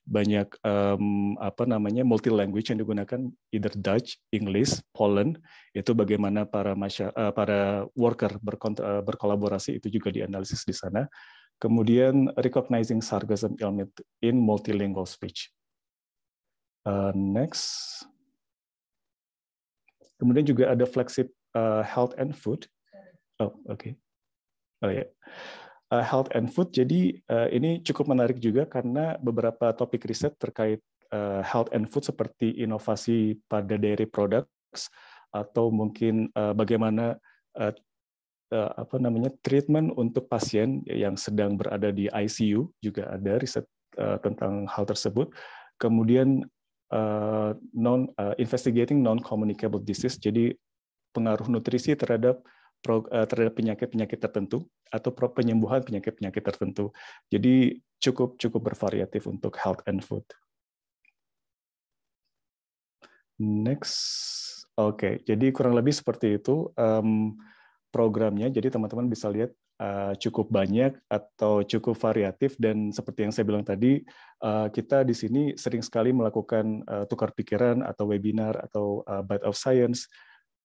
banyak um, apa namanya multi language yang digunakan either Dutch, English, Poland itu bagaimana para masya, para worker berkolaborasi itu juga dianalisis di sana Kemudian recognizing sarcasm in multilingual speech. Uh, next. Kemudian juga ada flagship uh, health and food. Oh, oke. Okay. Oh Yeah. Uh, health and food. Jadi uh, ini cukup menarik juga karena beberapa topik riset terkait uh, health and food seperti inovasi pada dairy products atau mungkin uh, bagaimana uh, Eh, apa namanya treatment untuk pasien yang sedang berada di ICU juga ada riset eh, tentang hal tersebut. Kemudian eh, non investigating non communicable disease jadi pengaruh nutrisi terhadap terhadap penyakit-penyakit tertentu atau penyembuhan penyakit-penyakit tertentu. Jadi cukup cukup bervariatif untuk health and food. Next. Oke, okay, jadi kurang lebih seperti itu programnya, jadi teman-teman bisa lihat eh, cukup banyak atau cukup variatif dan seperti yang saya bilang tadi, eh, kita di sini sering sekali melakukan eh, tukar pikiran atau webinar atau uh, bite of science.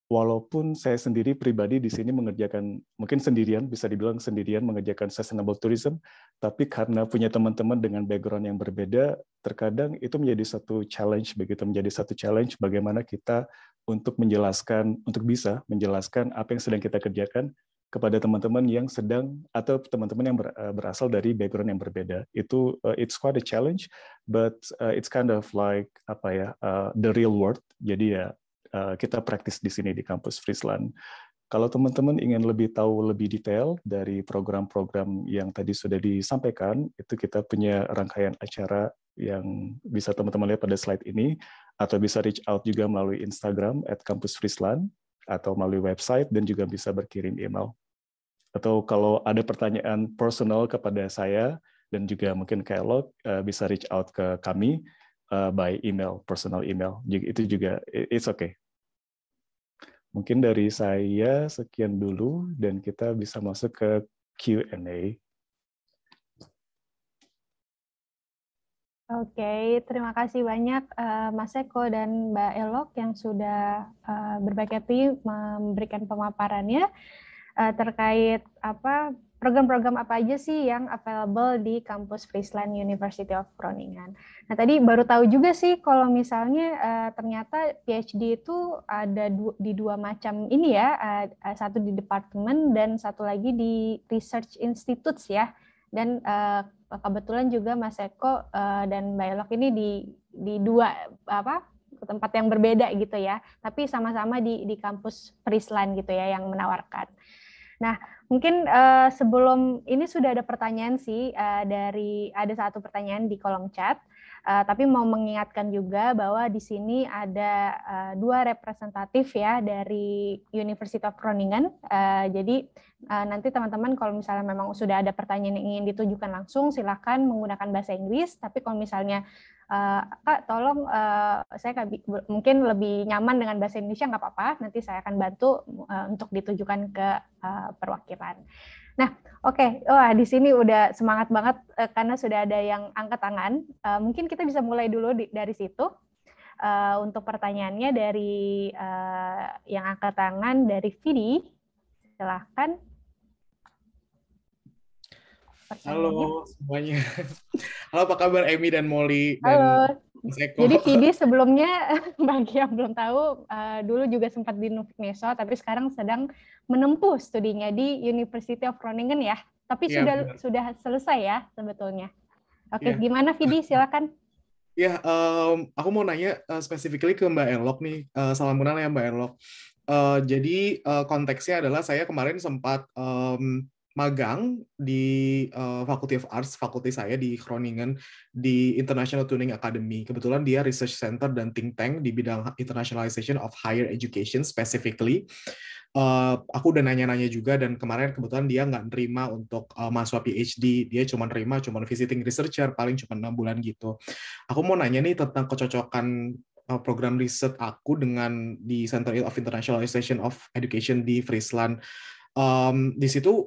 Walaupun saya sendiri pribadi di sini mengerjakan mungkin sendirian, bisa dibilang sendirian mengerjakan sustainable tourism, tapi karena punya teman-teman dengan background yang berbeda, terkadang itu menjadi satu challenge begitu, menjadi satu challenge bagaimana kita untuk menjelaskan, untuk bisa menjelaskan apa yang sedang kita kerjakan kepada teman-teman yang sedang atau teman-teman yang eh, berasal dari background yang berbeda itu uh, it's quite a challenge but uh, it's kind of like apa ya uh, the real world jadi ya uh, kita praktis di sini di kampus Friesland kalau teman-teman ingin lebih tahu lebih detail dari program-program yang tadi sudah disampaikan itu kita punya rangkaian acara yang bisa teman-teman lihat pada slide ini atau bisa reach out juga melalui Instagram at Kampus Frislan atau melalui website dan juga bisa berkirim email. Atau kalau ada pertanyaan personal kepada saya dan juga mungkin Elok, eh, bisa reach out ke kami eh, by email, personal email. Itu juga it's okay. Mungkin dari saya sekian dulu dan kita bisa masuk ke Q&A. Oke, okay, terima kasih banyak uh, Mas Eko dan Mbak Elok yang sudah uh, hati memberikan pemaparannya uh, terkait apa program-program apa aja sih yang available di kampus Friesland University of Groningen. Nah tadi baru tahu juga sih kalau misalnya uh, ternyata PhD itu ada du di dua macam ini ya, uh, satu di departemen dan satu lagi di research institutes ya dan uh, kebetulan juga Mas Eko uh, dan Mbak Elok ini di di dua apa tempat yang berbeda gitu ya, tapi sama-sama di di kampus Prisland gitu ya yang menawarkan. Nah, mungkin uh, sebelum ini sudah ada pertanyaan sih uh, dari ada satu pertanyaan di kolom chat. Uh, tapi mau mengingatkan juga bahwa di sini ada uh, dua representatif ya dari University of Groningen. Uh, jadi uh, nanti teman-teman kalau misalnya memang sudah ada pertanyaan yang ingin ditujukan langsung, silakan menggunakan bahasa Inggris. Tapi kalau misalnya Eh, kak tolong eh, saya mungkin lebih nyaman dengan bahasa Indonesia nggak apa-apa nanti saya akan bantu eh, untuk ditujukan ke perwakilan nah oke okay. wah di sini udah semangat banget karena sudah ada yang angkat tangan mungkin kita bisa mulai dulu dari situ untuk pertanyaannya dari yang angkat tangan dari Vidi silahkan Halo semuanya. (laughs) Halo apa kabar Emmy dan Molly Halo. dan Seko. Jadi Vidi (laughs) sebelumnya (laughs) bagi yang belum tahu uh, dulu juga sempat di Nufikneso tapi sekarang sedang menempuh studinya di University of Groningen ya. Tapi ya, sudah benar. sudah selesai ya sebetulnya. Oke, ya. gimana Vidi silakan. Ya, um, aku mau nanya uh, specifically ke Mbak Enlok nih. Uh, salam kenal ya Mbak Enlok. Uh, jadi uh, konteksnya adalah saya kemarin sempat um, magang di uh, Faculty of Arts, fakulti saya di Groningen di International Tuning Academy. Kebetulan dia research center dan think tank di bidang internationalization of higher education specifically. Uh, aku udah nanya-nanya juga dan kemarin kebetulan dia nggak nerima untuk uh, mahasiswa PhD, dia cuma nerima cuma visiting researcher paling cuma enam bulan gitu. Aku mau nanya nih tentang kecocokan program riset aku dengan di Center of Internationalization of Education di Friesland. Um, di situ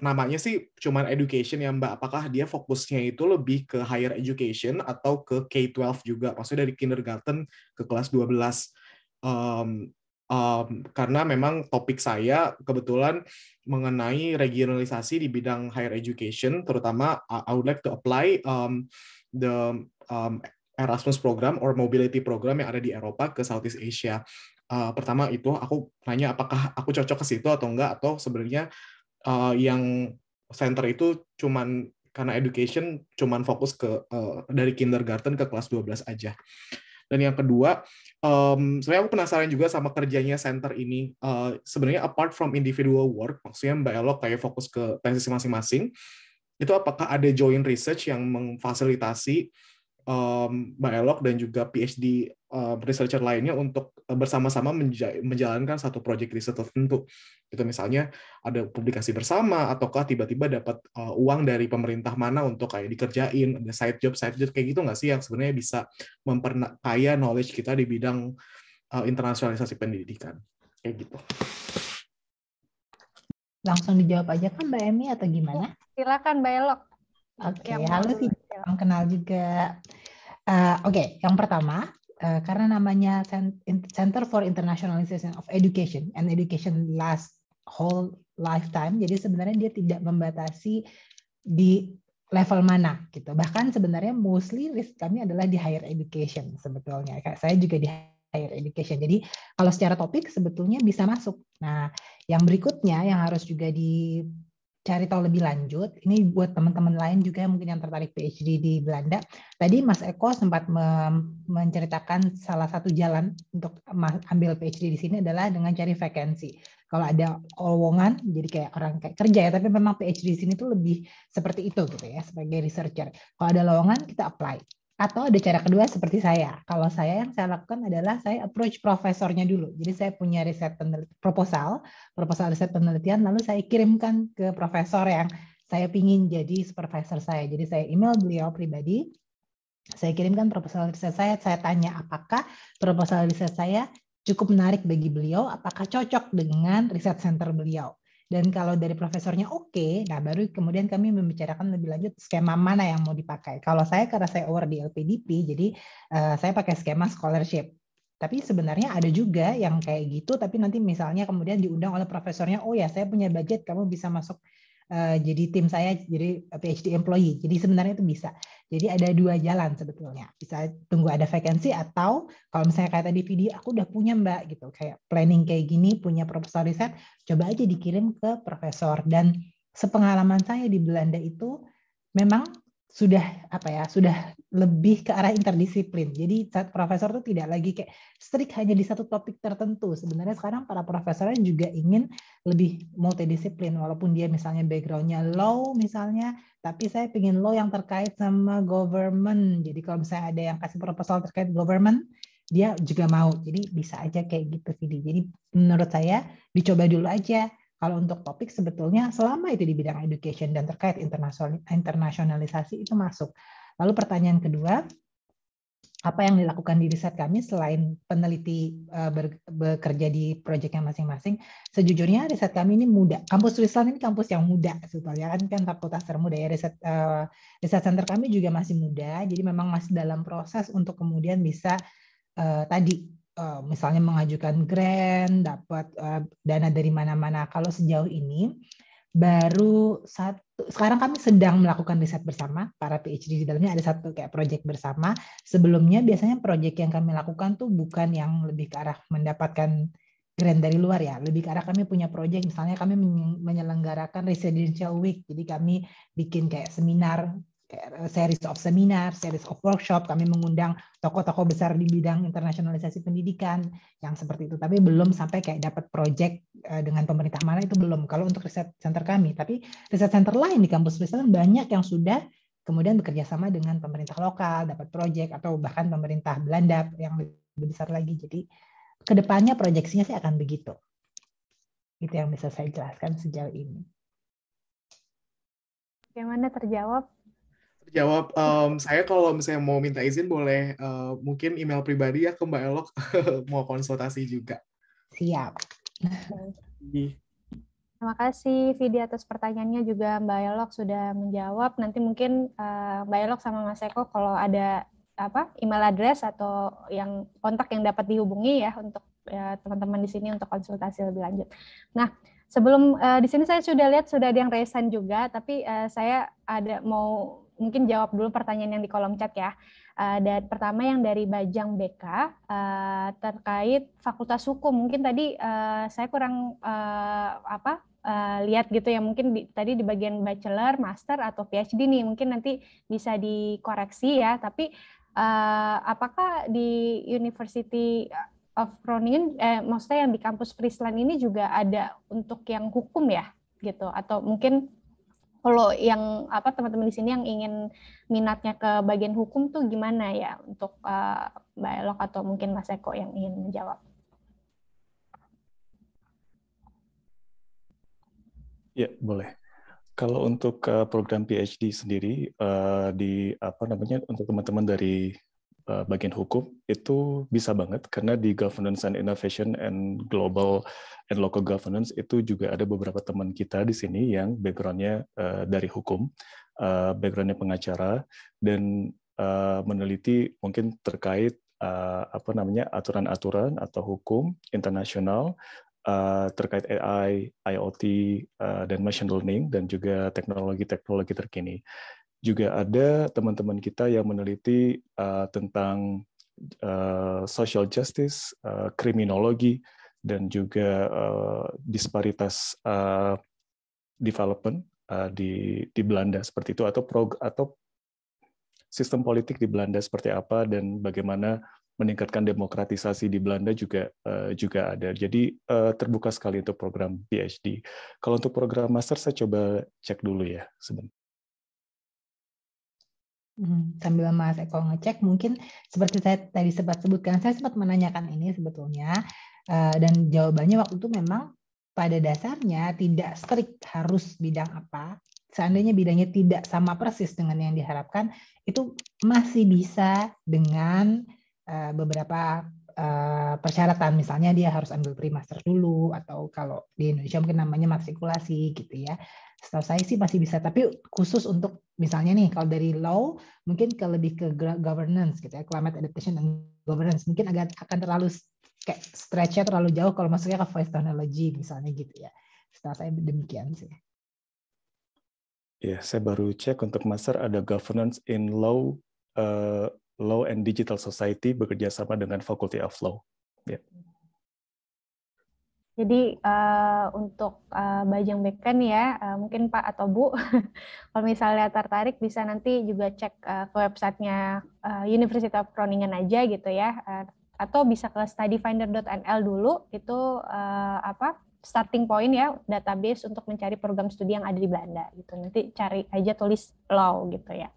namanya sih cuman education ya Mbak. Apakah dia fokusnya itu lebih ke higher education atau ke K-12 juga? Maksudnya dari kindergarten ke kelas 12. Um, um, karena memang topik saya kebetulan mengenai regionalisasi di bidang higher education, terutama I would like to apply um, the um, Erasmus program or mobility program yang ada di Eropa ke Southeast Asia. Uh, pertama itu aku nanya apakah aku cocok ke situ atau enggak atau sebenarnya uh, yang center itu cuman karena education cuman fokus ke uh, dari kindergarten ke kelas 12 aja. Dan yang kedua, um, sebenarnya aku penasaran juga sama kerjanya center ini. Uh, sebenarnya apart from individual work, maksudnya Mbak Elo kayak fokus ke tesis masing-masing, itu apakah ada joint research yang memfasilitasi um, Mbak Elok dan juga PhD um, researcher lainnya untuk eh, bersama-sama menja menjalankan satu proyek riset tertentu. Itu misalnya ada publikasi bersama ataukah tiba-tiba dapat uh, uang dari pemerintah mana untuk kayak dikerjain, ada side job, side job kayak gitu nggak sih yang sebenarnya bisa memperkaya knowledge kita di bidang uh, internasionalisasi pendidikan. Kayak gitu. Langsung dijawab aja kan Mbak Emi atau gimana? Silakan Mbak Elok. Oke, okay. halo Salam kenal juga. Uh, Oke, okay. yang pertama uh, karena namanya Center for Internationalization of Education and Education Last Whole Lifetime, jadi sebenarnya dia tidak membatasi di level mana gitu. Bahkan sebenarnya mostly risk kami adalah di higher education sebetulnya. saya juga di higher education. Jadi kalau secara topik sebetulnya bisa masuk. Nah, yang berikutnya yang harus juga di cari tahu lebih lanjut, ini buat teman-teman lain juga yang mungkin yang tertarik PhD di Belanda. Tadi Mas Eko sempat menceritakan salah satu jalan untuk ambil PhD di sini adalah dengan cari vakansi. Kalau ada lowongan, jadi kayak orang kayak kerja ya, tapi memang PhD di sini tuh lebih seperti itu gitu ya, sebagai researcher. Kalau ada lowongan, kita apply. Atau ada cara kedua seperti saya. Kalau saya yang saya lakukan adalah saya approach profesornya dulu. Jadi saya punya riset proposal, proposal riset penelitian, lalu saya kirimkan ke profesor yang saya pingin jadi supervisor saya. Jadi saya email beliau pribadi, saya kirimkan proposal riset saya, saya tanya apakah proposal riset saya cukup menarik bagi beliau, apakah cocok dengan riset center beliau. Dan kalau dari profesornya oke, okay, nah baru kemudian kami membicarakan lebih lanjut skema mana yang mau dipakai. Kalau saya karena saya award di LPDP, jadi uh, saya pakai skema scholarship. Tapi sebenarnya ada juga yang kayak gitu, tapi nanti misalnya kemudian diundang oleh profesornya, oh ya saya punya budget, kamu bisa masuk Eh, jadi tim saya jadi PhD employee. Jadi sebenarnya itu bisa. Jadi ada dua jalan sebetulnya. Bisa tunggu ada vacancy atau kalau misalnya kayak tadi video aku udah punya Mbak gitu kayak planning kayak gini, punya proposal riset, coba aja dikirim ke profesor dan sepengalaman saya di Belanda itu memang sudah apa ya, sudah lebih ke arah interdisiplin. Jadi saat profesor itu tidak lagi kayak strict hanya di satu topik tertentu. Sebenarnya sekarang para profesornya juga ingin lebih multidisiplin walaupun dia misalnya backgroundnya law misalnya, tapi saya ingin law yang terkait sama government. Jadi kalau misalnya ada yang kasih proposal terkait government, dia juga mau. Jadi bisa aja kayak gitu Jadi menurut saya dicoba dulu aja kalau untuk topik sebetulnya selama itu di bidang education dan terkait internasionalisasi itu masuk. Lalu pertanyaan kedua, apa yang dilakukan di riset kami selain peneliti eh, bekerja di proyeknya masing-masing sejujurnya riset kami ini muda kampus Switzerland ini kampus yang muda sebetulnya kan kan fakultas termuda ya riset uh, riset center kami juga masih muda jadi memang masih dalam proses untuk kemudian bisa uh, tadi uh, misalnya mengajukan grant dapat uh, dana dari mana-mana kalau sejauh ini baru satu sekarang kami sedang melakukan riset bersama para PhD di dalamnya ada satu kayak proyek bersama. Sebelumnya biasanya proyek yang kami lakukan tuh bukan yang lebih ke arah mendapatkan grant dari luar ya. Lebih ke arah kami punya proyek misalnya kami menyelenggarakan residential week. Jadi kami bikin kayak seminar Eh, series of seminar, series of workshop, kami mengundang tokoh-tokoh besar di bidang internasionalisasi pendidikan yang seperti itu. Tapi belum sampai kayak dapat proyek eh, dengan pemerintah mana itu belum. Kalau untuk riset center kami, tapi riset center lain di kampus Kristen kan banyak yang sudah kemudian bekerja sama dengan pemerintah lokal, dapat proyek atau bahkan pemerintah Belanda yang lebih besar lagi. Jadi kedepannya proyeksinya sih akan begitu. Itu yang bisa saya jelaskan sejauh ini. Bagaimana terjawab jawab Um, saya kalau misalnya mau minta izin boleh uh, mungkin email pribadi ya ke Mbak Elok (laughs) mau konsultasi juga. Siap. Terima kasih Vidi atas pertanyaannya juga Mbak Elok sudah menjawab. Nanti mungkin uh, Mbak Elok sama Mas Eko kalau ada apa email address atau yang kontak yang dapat dihubungi ya untuk eh, teman-teman ya, di sini untuk konsultasi lebih lanjut. Nah, sebelum uh, di sini saya sudah lihat sudah ada yang resign juga, tapi uh, saya ada mau mungkin jawab dulu pertanyaan yang di kolom chat ya. Uh, dan pertama yang dari Bajang BK uh, eh, terkait Fakultas Hukum. Mungkin tadi uh, saya kurang uh, apa uh, lihat gitu ya mungkin di, tadi di bagian bachelor, master atau PhD nih mungkin nanti bisa dikoreksi ya. Tapi uh, apakah di University of Groningen eh maksudnya yang di kampus Friesland ini juga ada untuk yang hukum ya gitu atau mungkin kalau yang apa teman-teman di sini yang ingin minatnya ke bagian hukum tuh gimana ya untuk uh, Mbak Elok atau mungkin Mas Eko yang ingin menjawab? Ya, boleh. Kalau untuk eh, program PhD sendiri uh, di apa namanya untuk teman-teman dari Eh, bagian hukum itu bisa banget karena di governance and innovation and global and local governance itu juga ada beberapa teman kita di sini yang backgroundnya eh, dari hukum, eh, backgroundnya pengacara dan meneliti mungkin terkait apa namanya aturan-aturan atau hukum internasional terkait AI, IoT, dan machine learning, dan juga teknologi-teknologi terkini juga ada teman-teman kita yang meneliti uh, tentang uh, social justice, uh, kriminologi, dan juga uh, disparitas uh, development uh, di di Belanda seperti itu atau prog atau sistem politik di Belanda seperti apa dan bagaimana meningkatkan demokratisasi di Belanda juga uh, juga ada. Jadi uh, terbuka sekali untuk program PhD. Kalau untuk program master saya coba cek dulu ya sebentar. Hmm, sambil Mas Eko ngecek, mungkin seperti saya tadi sempat sebutkan, saya sempat menanyakan ini sebetulnya, eh, dan jawabannya waktu itu memang pada dasarnya tidak strict harus bidang apa. Seandainya bidangnya tidak sama persis dengan yang diharapkan, itu masih bisa dengan eh, beberapa eh, persyaratan. Misalnya dia harus ambil pre-master dulu, atau kalau di Indonesia mungkin namanya matrikulasi gitu ya setahu saya sih masih bisa tapi khusus untuk misalnya nih kalau dari law mungkin ke lebih ke governance gitu ya climate adaptation dan governance mungkin agak akan terlalu kayak stretchnya terlalu jauh kalau masuknya ke voice technology misalnya gitu ya setahu saya demikian sih ya saya baru cek untuk master ada governance in law uh, law and digital society bekerja sama dengan faculty of law ya yeah. Jadi uh, untuk uh, Bajang Beken ya, uh, mungkin Pak atau Bu, (laughs) kalau misalnya tertarik bisa nanti juga cek uh, ke websitenya uh, University of Groningen aja gitu ya, uh, atau bisa ke studyfinder.nl dulu itu uh, apa starting point ya database untuk mencari program studi yang ada di Belanda gitu. Nanti cari aja tulis law gitu ya.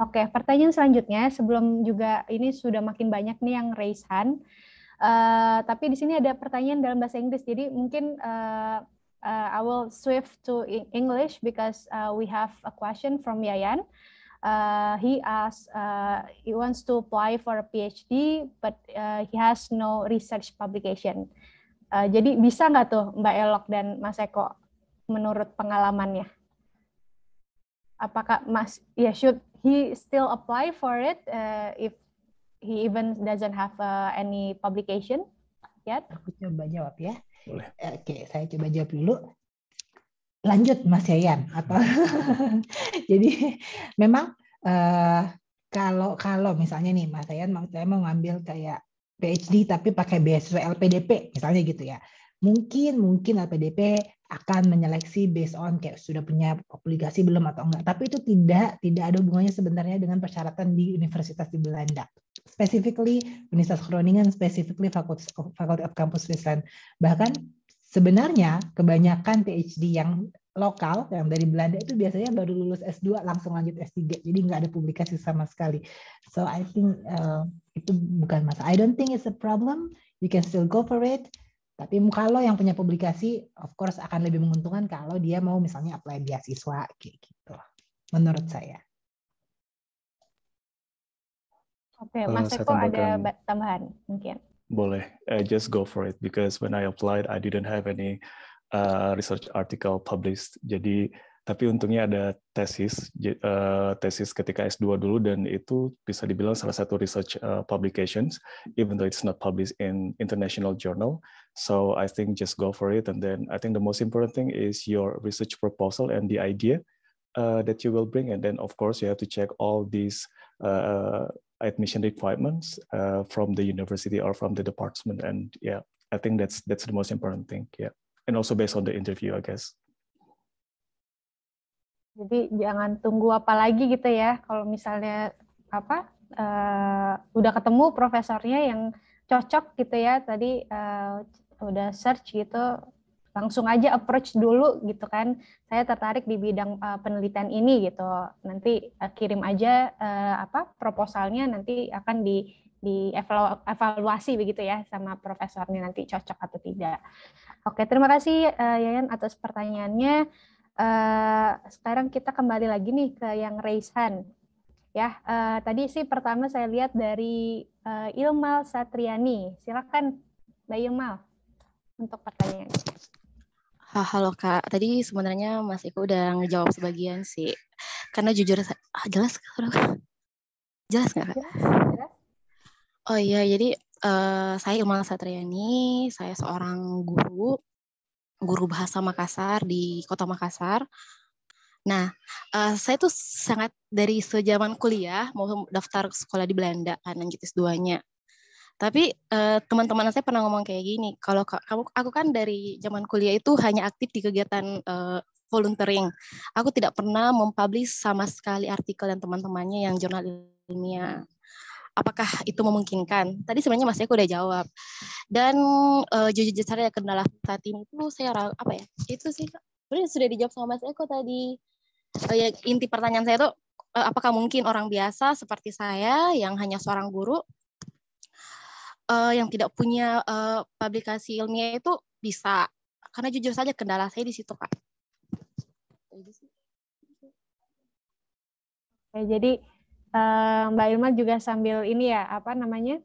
Oke, pertanyaan selanjutnya sebelum juga ini sudah makin banyak nih yang raise hand. Eh, tapi di sini ada pertanyaan dalam bahasa Inggris, jadi mungkin uh, uh, I will swift to English because uh, we have a question from Yayan. Uh, he asks, uh, he wants to apply for a PhD, but uh, he has no research publication. Uh, jadi bisa nggak tuh Mbak Elok dan Mas Eko menurut pengalamannya? Apakah Mas, ya yeah, should he still apply for it uh, if he even doesn't have uh, any publication yet. Aku coba jawab ya. Boleh. Oke, saya coba jawab dulu. Lanjut Mas Yayan atau (laughs) jadi memang uh, kalau kalau misalnya nih Mas Yayan mau saya mau ngambil kayak PhD tapi pakai beasiswa LPDP misalnya gitu ya. Mungkin mungkin LPDP akan menyeleksi based on kayak sudah punya obligasi belum atau enggak. Tapi itu tidak tidak ada hubungannya sebenarnya dengan persyaratan di universitas di Belanda. Specifically Universitas Groningen, specifically fakultas fakultas Faculty of Campus Friesland. Bahkan sebenarnya kebanyakan PhD yang lokal yang dari Belanda itu biasanya baru lulus S2 langsung lanjut S3 jadi nggak ada publikasi sama sekali so I think uh, itu bukan masalah I don't think it's a problem you can still go for it tapi kalau yang punya publikasi, of course akan lebih menguntungkan kalau dia mau misalnya apply beasiswa kayak gitu. Menurut saya. Oke, okay, eh, Mas Eko ada tambahan mungkin. Boleh, I eh, just go for it because when I applied, I didn't have any uh, research article published. Jadi tapi untungnya ada tesis eh, tesis ketika S2 dulu dan itu bisa dibilang salah satu research eh, publications even though it's not published in international journal so I think just go for it and then I think the most important thing is your research proposal and the idea uh, that you will bring and then of course you have to check all these uh, admission requirements uh, from the university or from the department and yeah I think that's that's the most important thing yeah and also based on the interview I guess jadi jangan tunggu apa lagi gitu ya. Kalau misalnya apa uh, udah ketemu profesornya yang cocok gitu ya. Tadi uh, udah search gitu langsung aja approach dulu gitu kan. Saya tertarik di bidang uh, penelitian ini gitu. Nanti uh, kirim aja uh, apa proposalnya nanti akan di di evaluasi begitu ya sama profesornya nanti cocok atau tidak. Oke, terima kasih uh, Yayan atas pertanyaannya. Eh, sekarang kita kembali lagi nih ke yang raise hand. Ya, uh, tadi sih pertama saya lihat dari uh, Ilmal Satriani. Silakan Mbak Ilmal untuk pertanyaan. Halo Kak, tadi sebenarnya Mas Iko udah ngejawab sebagian sih. Karena jujur, ah, jelas Jelas nggak Kak? Jelas, Oh iya, jadi uh, saya Ilmal Satriani, saya seorang guru guru bahasa Makassar di kota Makassar. Nah, uh, saya tuh sangat dari sejaman kuliah mau daftar sekolah di Belanda kan lanjut s nya Tapi teman eh, teman-teman saya pernah ngomong kayak gini, kalau kamu aku kan dari zaman kuliah itu hanya aktif di kegiatan uh, volunteering. Aku tidak pernah mempublish sama sekali artikel dan teman-temannya yang jurnal ilmiah apakah itu memungkinkan? Tadi sebenarnya Mas Eko udah jawab. Dan uh, eh, jujur saya kendala saat ini itu saya apa ya? Itu sih sebenarnya sudah dijawab sama Mas Eko tadi. Uh, ya, inti pertanyaan saya itu uh, eh, apakah mungkin orang biasa seperti saya yang hanya seorang guru uh, yang tidak punya uh, publikasi ilmiah itu bisa? Karena jujur saja kendala saya di situ, Kak. jadi Eh, Mbak Irma juga sambil ini ya apa namanya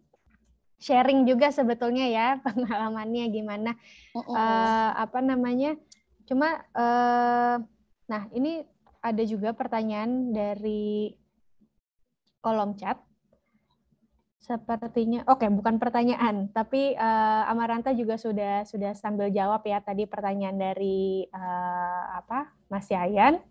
sharing juga sebetulnya ya (laughs) pengalamannya gimana uh, -uh. uh apa namanya cuma uh, nah ini ada juga pertanyaan dari kolom chat Sepertinya, oke, okay, bukan pertanyaan, tapi uh, Amaranta juga sudah sudah sambil jawab ya tadi pertanyaan dari uh, apa Mas Yayan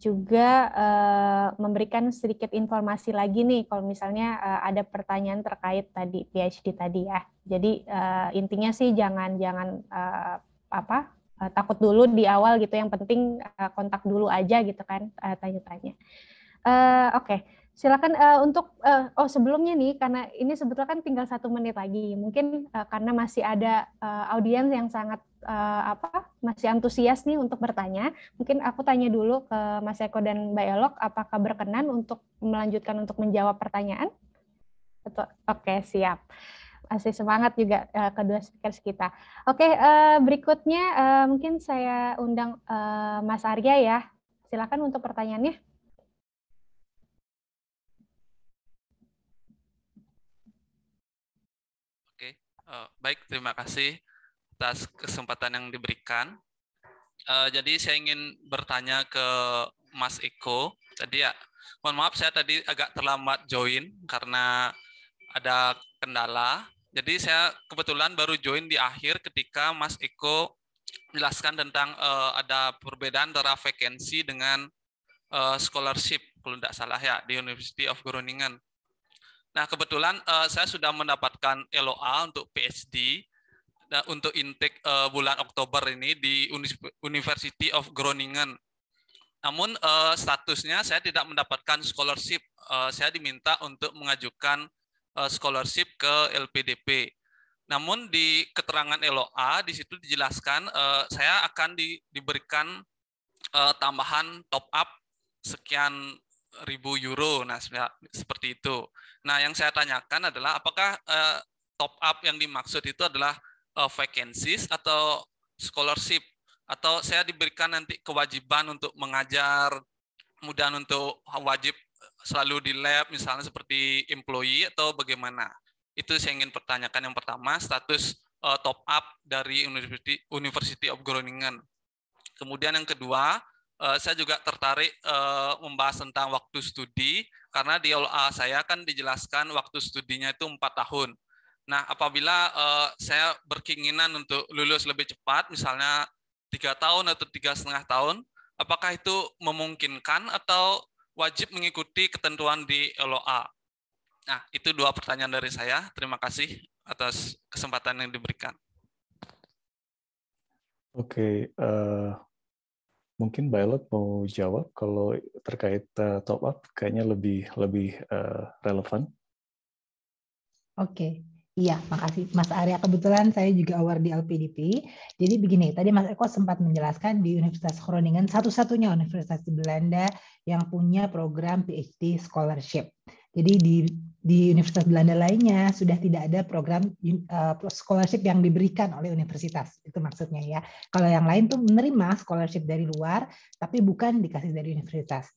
juga eh, memberikan sedikit informasi lagi nih kalau misalnya eh, ada pertanyaan terkait tadi PhD tadi ya. Jadi eh, intinya sih jangan jangan uh, apa takut dulu di awal gitu. Yang penting kontak dulu aja gitu kan tanya-tanya. Oke, okay. silakan uh, untuk uh, oh sebelumnya nih karena ini sebetulnya kan tinggal satu menit lagi. Mungkin uh, karena masih ada uh, audiens yang sangat uh, apa masih antusias nih untuk bertanya, mungkin aku tanya dulu ke Mas Eko dan Mbak Elok apakah berkenan untuk melanjutkan untuk menjawab pertanyaan? Betul. Oke, siap. Masih semangat juga uh, kedua speakers kita. Oke, uh, berikutnya uh, mungkin saya undang uh, Mas Arya ya. Silakan untuk pertanyaannya. Oke, baik terima kasih atas kesempatan yang diberikan. Uh, jadi saya ingin bertanya ke Mas Eko. Tadi ya, mohon maaf saya tadi agak terlambat join karena ada kendala. Jadi saya kebetulan baru join di akhir ketika Mas Eko menjelaskan tentang uh, ada perbedaan antara vacancy dengan uh, scholarship kalau tidak salah ya di University of Groningen. Nah, kebetulan uh, saya sudah mendapatkan LOA untuk PhD nah, untuk intake uh, bulan Oktober ini di University of Groningen. Namun uh, statusnya saya tidak mendapatkan scholarship. Uh, saya diminta untuk mengajukan uh, scholarship ke LPDP. Namun di keterangan LOA di situ dijelaskan uh, saya akan di, diberikan uh, tambahan top up sekian ribu euro. Nah, seperti itu. Nah, yang saya tanyakan adalah apakah uh, top up yang dimaksud itu adalah uh, vacancies atau scholarship atau saya diberikan nanti kewajiban untuk mengajar, kemudian untuk wajib selalu di lab misalnya seperti employee atau bagaimana? Itu saya ingin pertanyakan yang pertama status uh, top up dari University University of Groningen. Kemudian yang kedua, uh, saya juga tertarik uh, membahas tentang waktu studi karena di LA saya kan dijelaskan waktu studinya itu empat tahun. Nah, apabila uh, saya berkeinginan untuk lulus lebih cepat, misalnya tiga tahun atau tiga setengah tahun, apakah itu memungkinkan atau wajib mengikuti ketentuan di LOA? Nah, itu dua pertanyaan dari saya. Terima kasih atas kesempatan yang diberikan. Oke, okay, uh, eh, mungkin Bailot mau jawab kalau terkait uh, top up kayaknya lebih lebih uh, relevan. Oke, Iya, makasih Mas Arya. Kebetulan saya juga award di LPDP. Jadi begini, tadi Mas Eko sempat menjelaskan di Universitas Groningen satu-satunya universitas di Belanda yang punya program PhD scholarship. Jadi di di universitas Belanda lainnya sudah tidak ada program uh, scholarship yang diberikan oleh universitas. Itu maksudnya ya. Kalau yang lain tuh menerima scholarship dari luar tapi bukan dikasih dari universitas.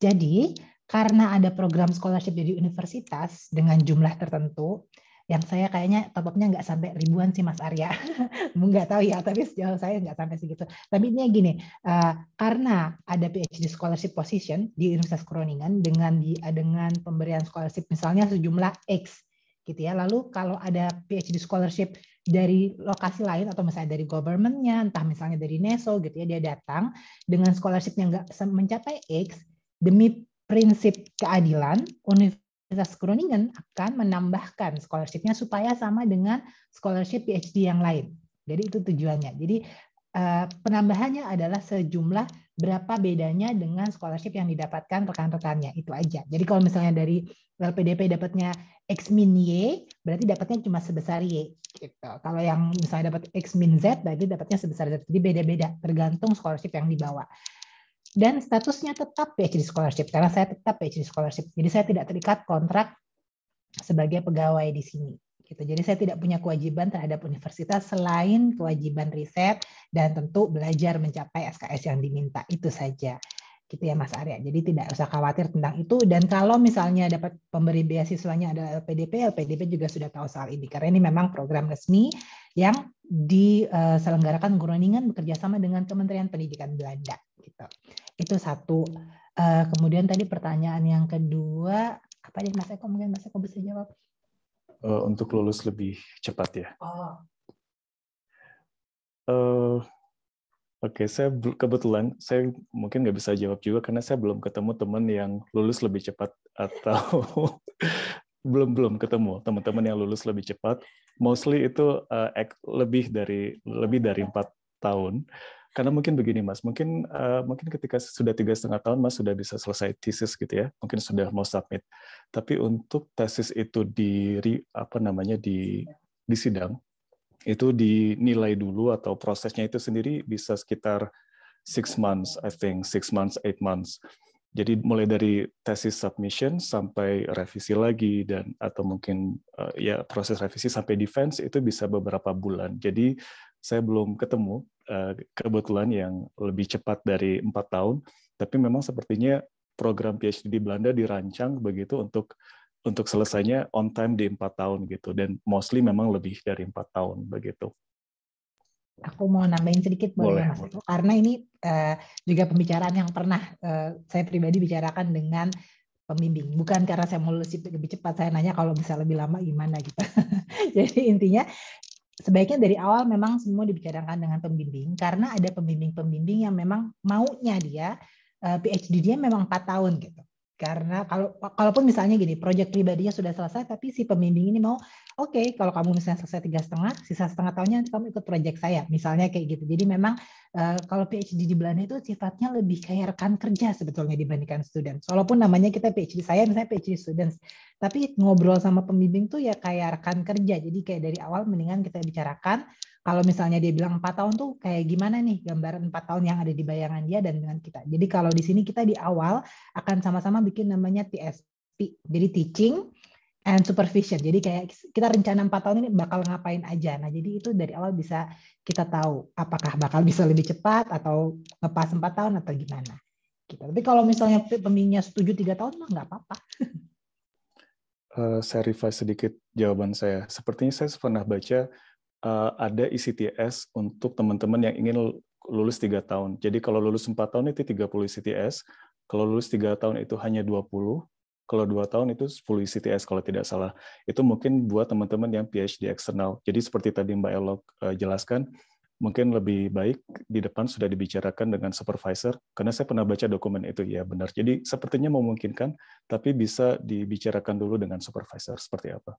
Jadi, karena ada program scholarship dari universitas dengan jumlah tertentu, yang saya kayaknya top up-nya nggak sampai ribuan sih Mas Arya. (laughs) nggak tahu ya, tapi sejauh saya nggak sampai segitu. Tapi ini gini, uh, karena ada PhD scholarship position di Universitas Groningen dengan di, dengan pemberian scholarship misalnya sejumlah X gitu ya. Lalu kalau ada PhD scholarship dari lokasi lain atau misalnya dari governmentnya, entah misalnya dari NESO gitu ya, dia datang dengan scholarship yang nggak mencapai X demi prinsip keadilan, Universitas Universitas Groningen akan menambahkan scholarshipnya supaya sama dengan scholarship PhD yang lain. Jadi itu tujuannya. Jadi eh, penambahannya adalah sejumlah berapa bedanya dengan scholarship yang didapatkan rekan-rekannya itu aja. Jadi kalau misalnya dari LPDP dapatnya X min Y, berarti dapatnya cuma sebesar Y. Gitu. Kalau yang misalnya dapat X min Z, berarti dapatnya sebesar Z. Jadi beda-beda, tergantung scholarship yang dibawa dan statusnya tetap PhD scholarship karena saya tetap PhD scholarship. Jadi saya tidak terikat kontrak sebagai pegawai di sini. Gitu. Jadi saya tidak punya kewajiban terhadap universitas selain kewajiban riset dan tentu belajar mencapai SKS yang diminta itu saja. Gitu ya Mas Arya. Jadi tidak usah khawatir tentang itu dan kalau misalnya dapat pemberi beasiswanya adalah LPDP, LPDP juga sudah tahu soal ini karena ini memang program resmi yang diselenggarakan eh, Groningen bekerjasama dengan Kementerian Pendidikan Belanda gitu. Itu satu. Uh, kemudian tadi pertanyaan yang kedua apa nih Mas Eko mungkin Mas Eko bisa jawab? Uh, untuk lulus lebih cepat ya. Oh. Uh, Oke, okay, saya kebetulan saya mungkin nggak bisa jawab juga karena saya belum ketemu teman yang lulus lebih cepat atau (laughs) belum belum ketemu teman-teman yang lulus lebih cepat. Mostly itu uh, lebih dari lebih dari empat tahun. Karena mungkin begini Mas, mungkin uh, mungkin ketika sudah tiga setengah tahun Mas sudah bisa selesai tesis gitu ya, mungkin sudah mau submit. Tapi untuk tesis itu di apa namanya di di sidang itu dinilai dulu atau prosesnya itu sendiri bisa sekitar six months, I think six months, eight months. Jadi mulai dari tesis submission sampai revisi lagi dan atau mungkin eh, ya proses revisi sampai defense itu bisa beberapa bulan. Jadi saya belum ketemu Eh, kebetulan yang lebih cepat dari empat tahun, tapi memang sepertinya program PhD di Belanda dirancang begitu untuk untuk selesainya on time di empat tahun gitu dan mostly memang lebih dari empat tahun begitu. Aku mau nambahin sedikit boleh, boleh Mas boleh. karena ini uh, juga pembicaraan yang pernah uh, saya pribadi bicarakan dengan pembimbing. Bukan karena saya mau lebih cepat, saya nanya kalau bisa lebih lama gimana gitu. (laughs) Jadi intinya sebaiknya dari awal memang semua dibicarakan dengan pembimbing karena ada pembimbing-pembimbing yang memang maunya dia eh, PhD dia memang 4 tahun gitu. Karena kalau kalaupun misalnya gini, proyek pribadinya sudah selesai, tapi si pembimbing ini mau, oke, okay, kalau kamu misalnya selesai tiga setengah, sisa setengah tahunnya kamu ikut proyek saya, misalnya kayak gitu. Jadi memang uh, kalau PhD di Belanda itu sifatnya lebih kayak rekan kerja sebetulnya dibandingkan student. Walaupun namanya kita PhD saya, misalnya PhD students, tapi ngobrol sama pembimbing tuh ya kayak rekan kerja. Jadi kayak dari awal mendingan kita bicarakan kalau misalnya dia bilang empat tahun tuh kayak gimana nih gambaran empat tahun yang ada di bayangan dia dan dengan kita. Jadi kalau di sini kita di awal akan sama-sama bikin namanya TSP. Jadi teaching and supervision. Jadi kayak kita rencana empat tahun ini bakal ngapain aja. Nah, jadi itu dari awal bisa kita tahu apakah bakal bisa lebih cepat atau ngepas empat tahun atau gimana. Gitu. Tapi kalau misalnya pembimbingnya setuju tiga tahun mah nggak apa-apa. Uh, saya revise sedikit jawaban saya. Sepertinya saya pernah baca Eh, ada ICTS e untuk teman-teman yang ingin lulus tiga tahun. Jadi kalau lulus empat tahun itu 30 ICTS, e kalau lulus tiga tahun itu hanya 20, kalau dua tahun itu 10 ICTS e kalau tidak salah. Itu mungkin buat teman-teman yang PhD eksternal. Jadi seperti tadi Mbak Elok eh, jelaskan, mungkin lebih baik di depan sudah dibicarakan dengan supervisor karena saya pernah baca dokumen itu ya benar. Jadi sepertinya memungkinkan tapi bisa dibicarakan dulu dengan supervisor seperti apa.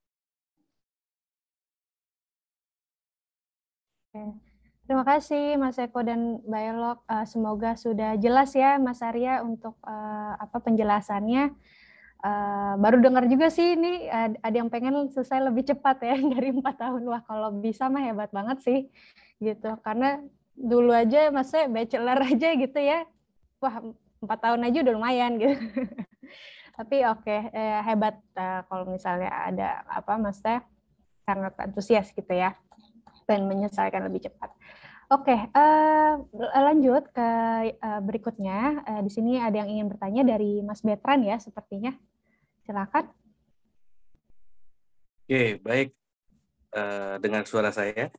Terima kasih Mas Eko dan Mbak Elok. Uh, semoga sudah jelas ya Mas Arya untuk uh, apa penjelasannya. Uh, baru dengar juga sih ini uh, ada yang pengen selesai lebih cepat ya (laughs) dari empat tahun wah kalau bisa mah hebat banget sih gitu karena dulu aja masih bachelor (laughs) aja gitu ya wah empat tahun aja udah lumayan gitu (laughs) tapi oke okay, eh, hebat uh, kalau misalnya ada apa Mas teh sangat antusias gitu ya dan menyelesaikan lebih cepat. Oke, okay, uh, eh, lanjut ke uh, berikutnya. Uh, di sini ada yang ingin bertanya dari Mas Betran ya, sepertinya. Silakan. Oke, okay, baik. Uh, dengan suara saya.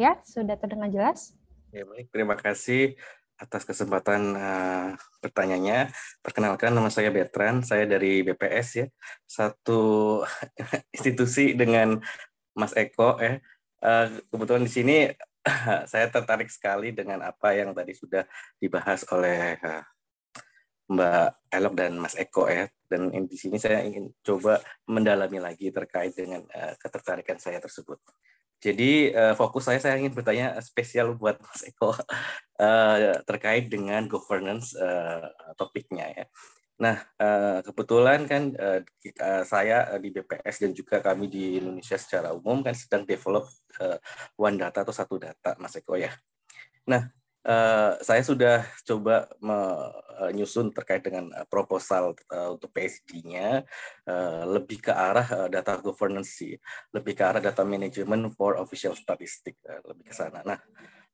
Ya, sudah terdengar jelas. Ya, baik. Terima kasih atas kesempatan uh, pertanyaannya. Perkenalkan nama saya Betran, saya dari BPS ya, satu (laughs) institusi dengan Mas Eko ya. Eh, kebetulan di sini (laughs) saya tertarik sekali dengan apa yang tadi sudah dibahas oleh eh, Mbak Elok dan Mas Eko ya. Dan di sini saya ingin coba mendalami lagi terkait dengan eh, ketertarikan saya tersebut. Jadi fokus saya saya ingin bertanya spesial buat Mas Eko (laughs) terkait dengan governance topiknya ya. Nah, eh, kebetulan kan eh, saya eh, di BPS dan juga kami di Indonesia secara umum kan sedang develop one data atau satu data, Mas Eko ya. Nah, saya sudah coba menyusun terkait dengan proposal untuk PSD-nya lebih ke arah data governance lebih ke arah data management for official statistic, lebih ke sana. Nah,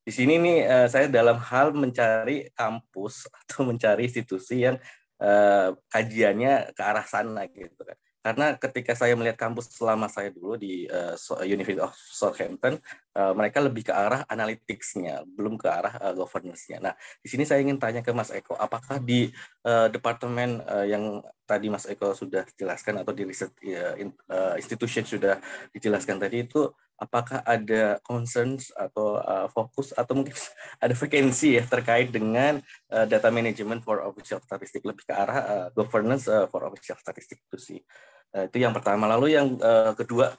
di sini nih saya dalam hal mencari kampus (laughs) atau mencari institusi yang eh, kajiannya ke arah sana gitu kan. Karena ketika saya melihat kampus selama saya dulu di uh, University of Southampton, Eh, mereka lebih ke arah analytics belum ke arah uh, governance-nya. Nah, di sini saya ingin tanya ke Mas Eko, apakah di uh, departemen uh, yang tadi Mas Eko sudah jelaskan atau di research ya, uh, institution sudah dijelaskan tadi itu apakah ada concerns atau uh, fokus atau mungkin (laughs) ada vacancy ya terkait dengan uh, data management for official statistik lebih ke arah uh, governance uh, for official statistik itu sih. Uh, itu yang pertama. Lalu yang uh, kedua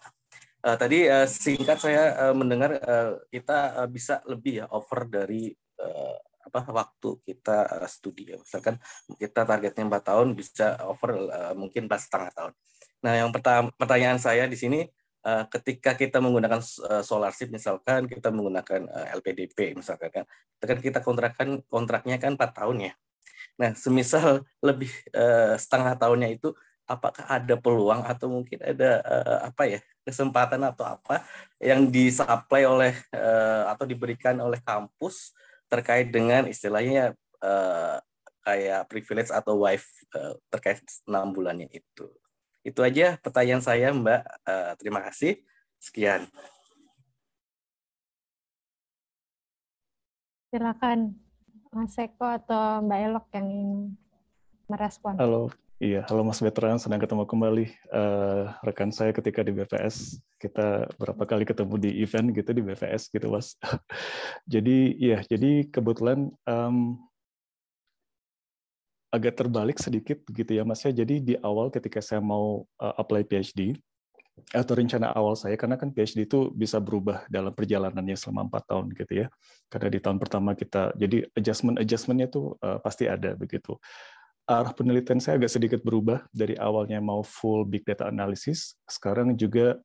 Uh, tadi uh, singkat saya uh, mendengar uh, kita uh, bisa lebih ya over dari uh, apa waktu kita uh, studi ya. Misalkan kita targetnya 4 tahun bisa over uh, mungkin pas setengah tahun. Nah, yang pertama pertanyaan saya di sini uh, ketika kita menggunakan uh, solarship misalkan kita menggunakan uh, LPDP misalkan kan. kita, kan kita kontrakan kontraknya kan 4 tahun ya. Nah, semisal lebih uh, setengah tahunnya itu apakah ada peluang atau mungkin ada uh, apa ya kesempatan atau apa yang disuplai oleh uh, atau diberikan oleh kampus terkait dengan istilahnya uh, kayak privilege atau wife uh, terkait enam bulannya itu. Itu aja pertanyaan saya Mbak. Uh, terima kasih. Sekian. Silakan Mas Eko atau Mbak Elok yang ingin merespon. Halo, Iya, halo Mas Veteran, senang ketemu kembali. Uh, rekan saya ketika di BPS, kita berapa kali ketemu di event gitu di BPS gitu, Mas. (laughs) jadi, ya, jadi kebetulan um, agak terbalik sedikit gitu ya, Mas. Ya, jadi di awal ketika saya mau uh, apply PhD atau rencana awal saya, karena kan PhD itu bisa berubah dalam perjalanannya selama empat tahun gitu ya. Karena di tahun pertama kita, jadi adjustment adjustmentnya tuh uh, pasti ada begitu arah penelitian saya agak sedikit berubah dari awalnya mau full big data analysis, sekarang juga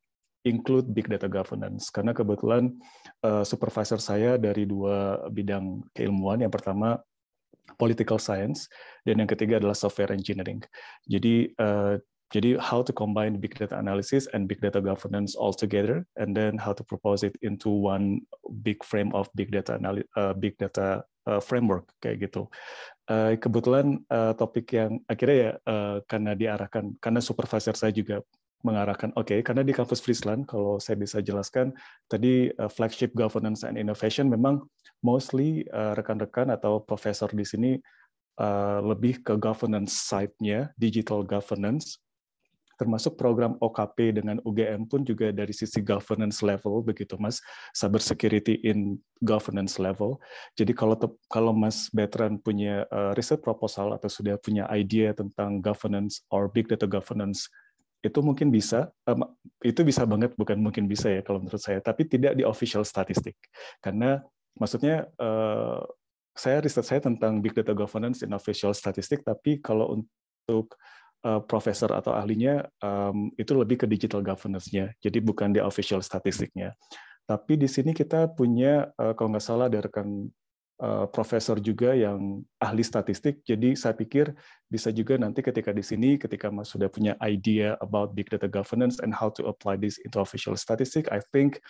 include big data governance karena kebetulan eh, supervisor saya dari dua bidang keilmuan yang pertama political science dan yang ketiga adalah software engineering. Jadi eh, jadi how to combine big data analysis and big data governance all together, and then how to propose it into one big frame of big data uh, big data uh, framework kayak gitu. Uh, kebetulan uh, topik yang akhirnya ya uh, karena diarahkan karena supervisor saya juga mengarahkan oke okay, karena di kampus Friesland kalau saya bisa jelaskan tadi uh, flagship governance and innovation memang mostly rekan-rekan atau profesor di sini uh, lebih ke governance side-nya digital governance termasuk program OKP dengan UGM pun juga dari sisi governance level begitu Mas, cyber security in governance level. Jadi kalau kalau Mas Betran punya eh, riset proposal atau sudah punya idea tentang governance or big data governance itu mungkin bisa eh, itu bisa banget bukan mungkin bisa ya kalau menurut saya tapi tidak di official statistik karena maksudnya eh, saya riset saya tentang big data governance in official statistik tapi kalau untuk uh, profesor atau ahlinya um, itu lebih ke digital governance-nya, jadi bukan di official statistiknya. Tapi di sini kita punya uh, kalau nggak salah ada rekan uh, profesor juga yang ahli statistik, jadi saya pikir bisa juga nanti ketika di sini, ketika Mas sudah punya idea about big data governance and how to apply this into official statistic, I think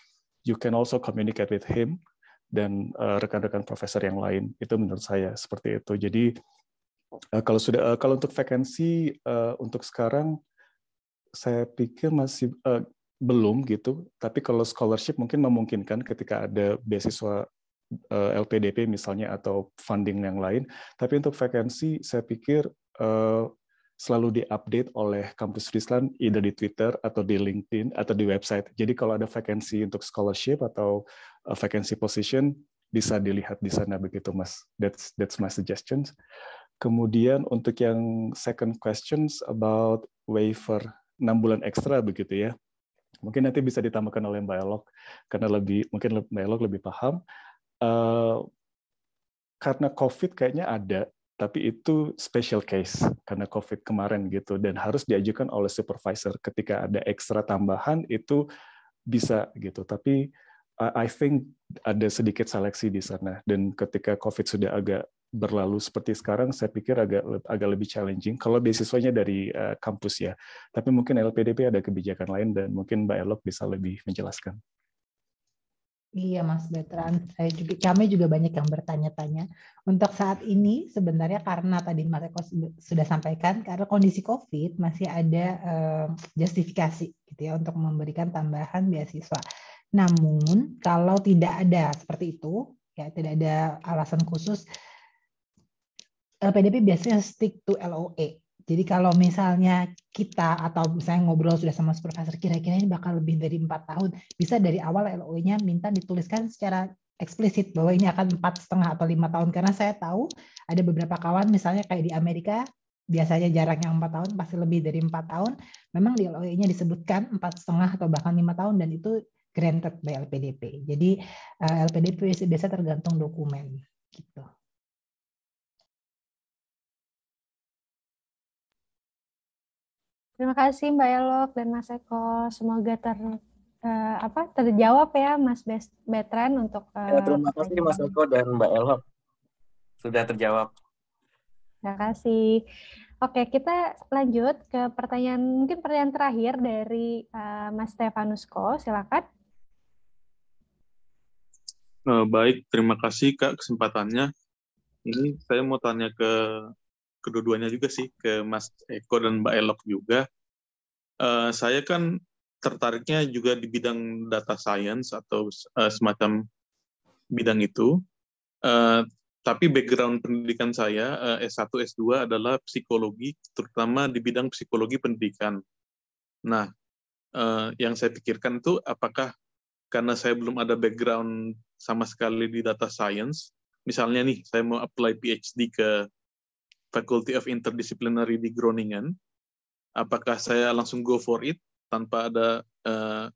you can also communicate with him dan rekan-rekan uh, rekan -rekan profesor yang lain. Itu menurut saya seperti itu. Jadi Eh, kalau sudah eh, kalau untuk vakansi eh, untuk sekarang saya pikir masih belum gitu. Tapi kalau scholarship mungkin memungkinkan ketika ada beasiswa LPDP misalnya atau funding yang lain. Tapi untuk vakansi saya pikir selalu diupdate oleh kampus Friesland, either di Twitter atau di LinkedIn atau di website. Jadi kalau ada vakansi untuk scholarship atau vakansi position bisa dilihat di sana begitu mas. That's that's my suggestions. Kemudian untuk yang second questions about waiver 6 bulan ekstra begitu ya. Mungkin nanti bisa ditambahkan oleh Mbak Elok karena lebih mungkin Mbak Elok lebih paham. Uh, karena COVID kayaknya ada, tapi itu special case karena COVID kemarin gitu dan harus diajukan oleh supervisor ketika ada ekstra tambahan itu bisa gitu. Tapi I think ada sedikit seleksi di sana dan ketika COVID sudah agak berlalu seperti sekarang saya pikir agak agak lebih challenging kalau beasiswanya dari eh, kampus ya. Tapi mungkin LPDP ada kebijakan lain dan mungkin Mbak Elok bisa lebih menjelaskan. Iya Mas Betran, saya juga kami juga banyak yang bertanya-tanya. Untuk saat ini sebenarnya karena tadi Mas Eko sudah sampaikan karena kondisi COVID masih ada eh, justifikasi gitu ya untuk memberikan tambahan beasiswa. Namun kalau tidak ada seperti itu ya tidak ada alasan khusus LPDP biasanya stick to LOE. Jadi kalau misalnya kita atau misalnya ngobrol sudah sama supervisor kira-kira ini bakal lebih dari empat tahun, bisa dari awal LOE-nya minta dituliskan secara eksplisit bahwa ini akan empat setengah atau lima tahun karena saya tahu ada beberapa kawan misalnya kayak di Amerika biasanya jaraknya empat tahun pasti lebih dari empat tahun memang di LOE-nya disebutkan empat setengah atau bahkan lima tahun dan itu granted by LPDP jadi eh, LPDP biasanya tergantung dokumen gitu. Terima kasih Mbak Elok dan Mas Eko. Semoga ter uh, apa terjawab ya Mas Betran untuk uh, ya, eh, terima kasih Mas Eko dan Mbak Elok sudah terjawab. Terima kasih. Oke, kita lanjut ke pertanyaan mungkin pertanyaan terakhir dari uh, Mas Ko. silakan. Baik, terima kasih Kak kesempatannya. Ini saya mau tanya ke kedua-duanya juga sih ke Mas Eko dan Mbak Elok juga. Uh, saya kan tertariknya juga di bidang data science atau uh, semacam bidang itu. Uh, tapi background pendidikan saya uh, S1 S2 adalah psikologi terutama di bidang psikologi pendidikan. Nah, uh, yang saya pikirkan itu apakah karena saya belum ada background sama sekali di data science, misalnya nih saya mau apply PhD ke Faculty of Interdisciplinary di Groningen. Apakah saya langsung go for it tanpa ada uh,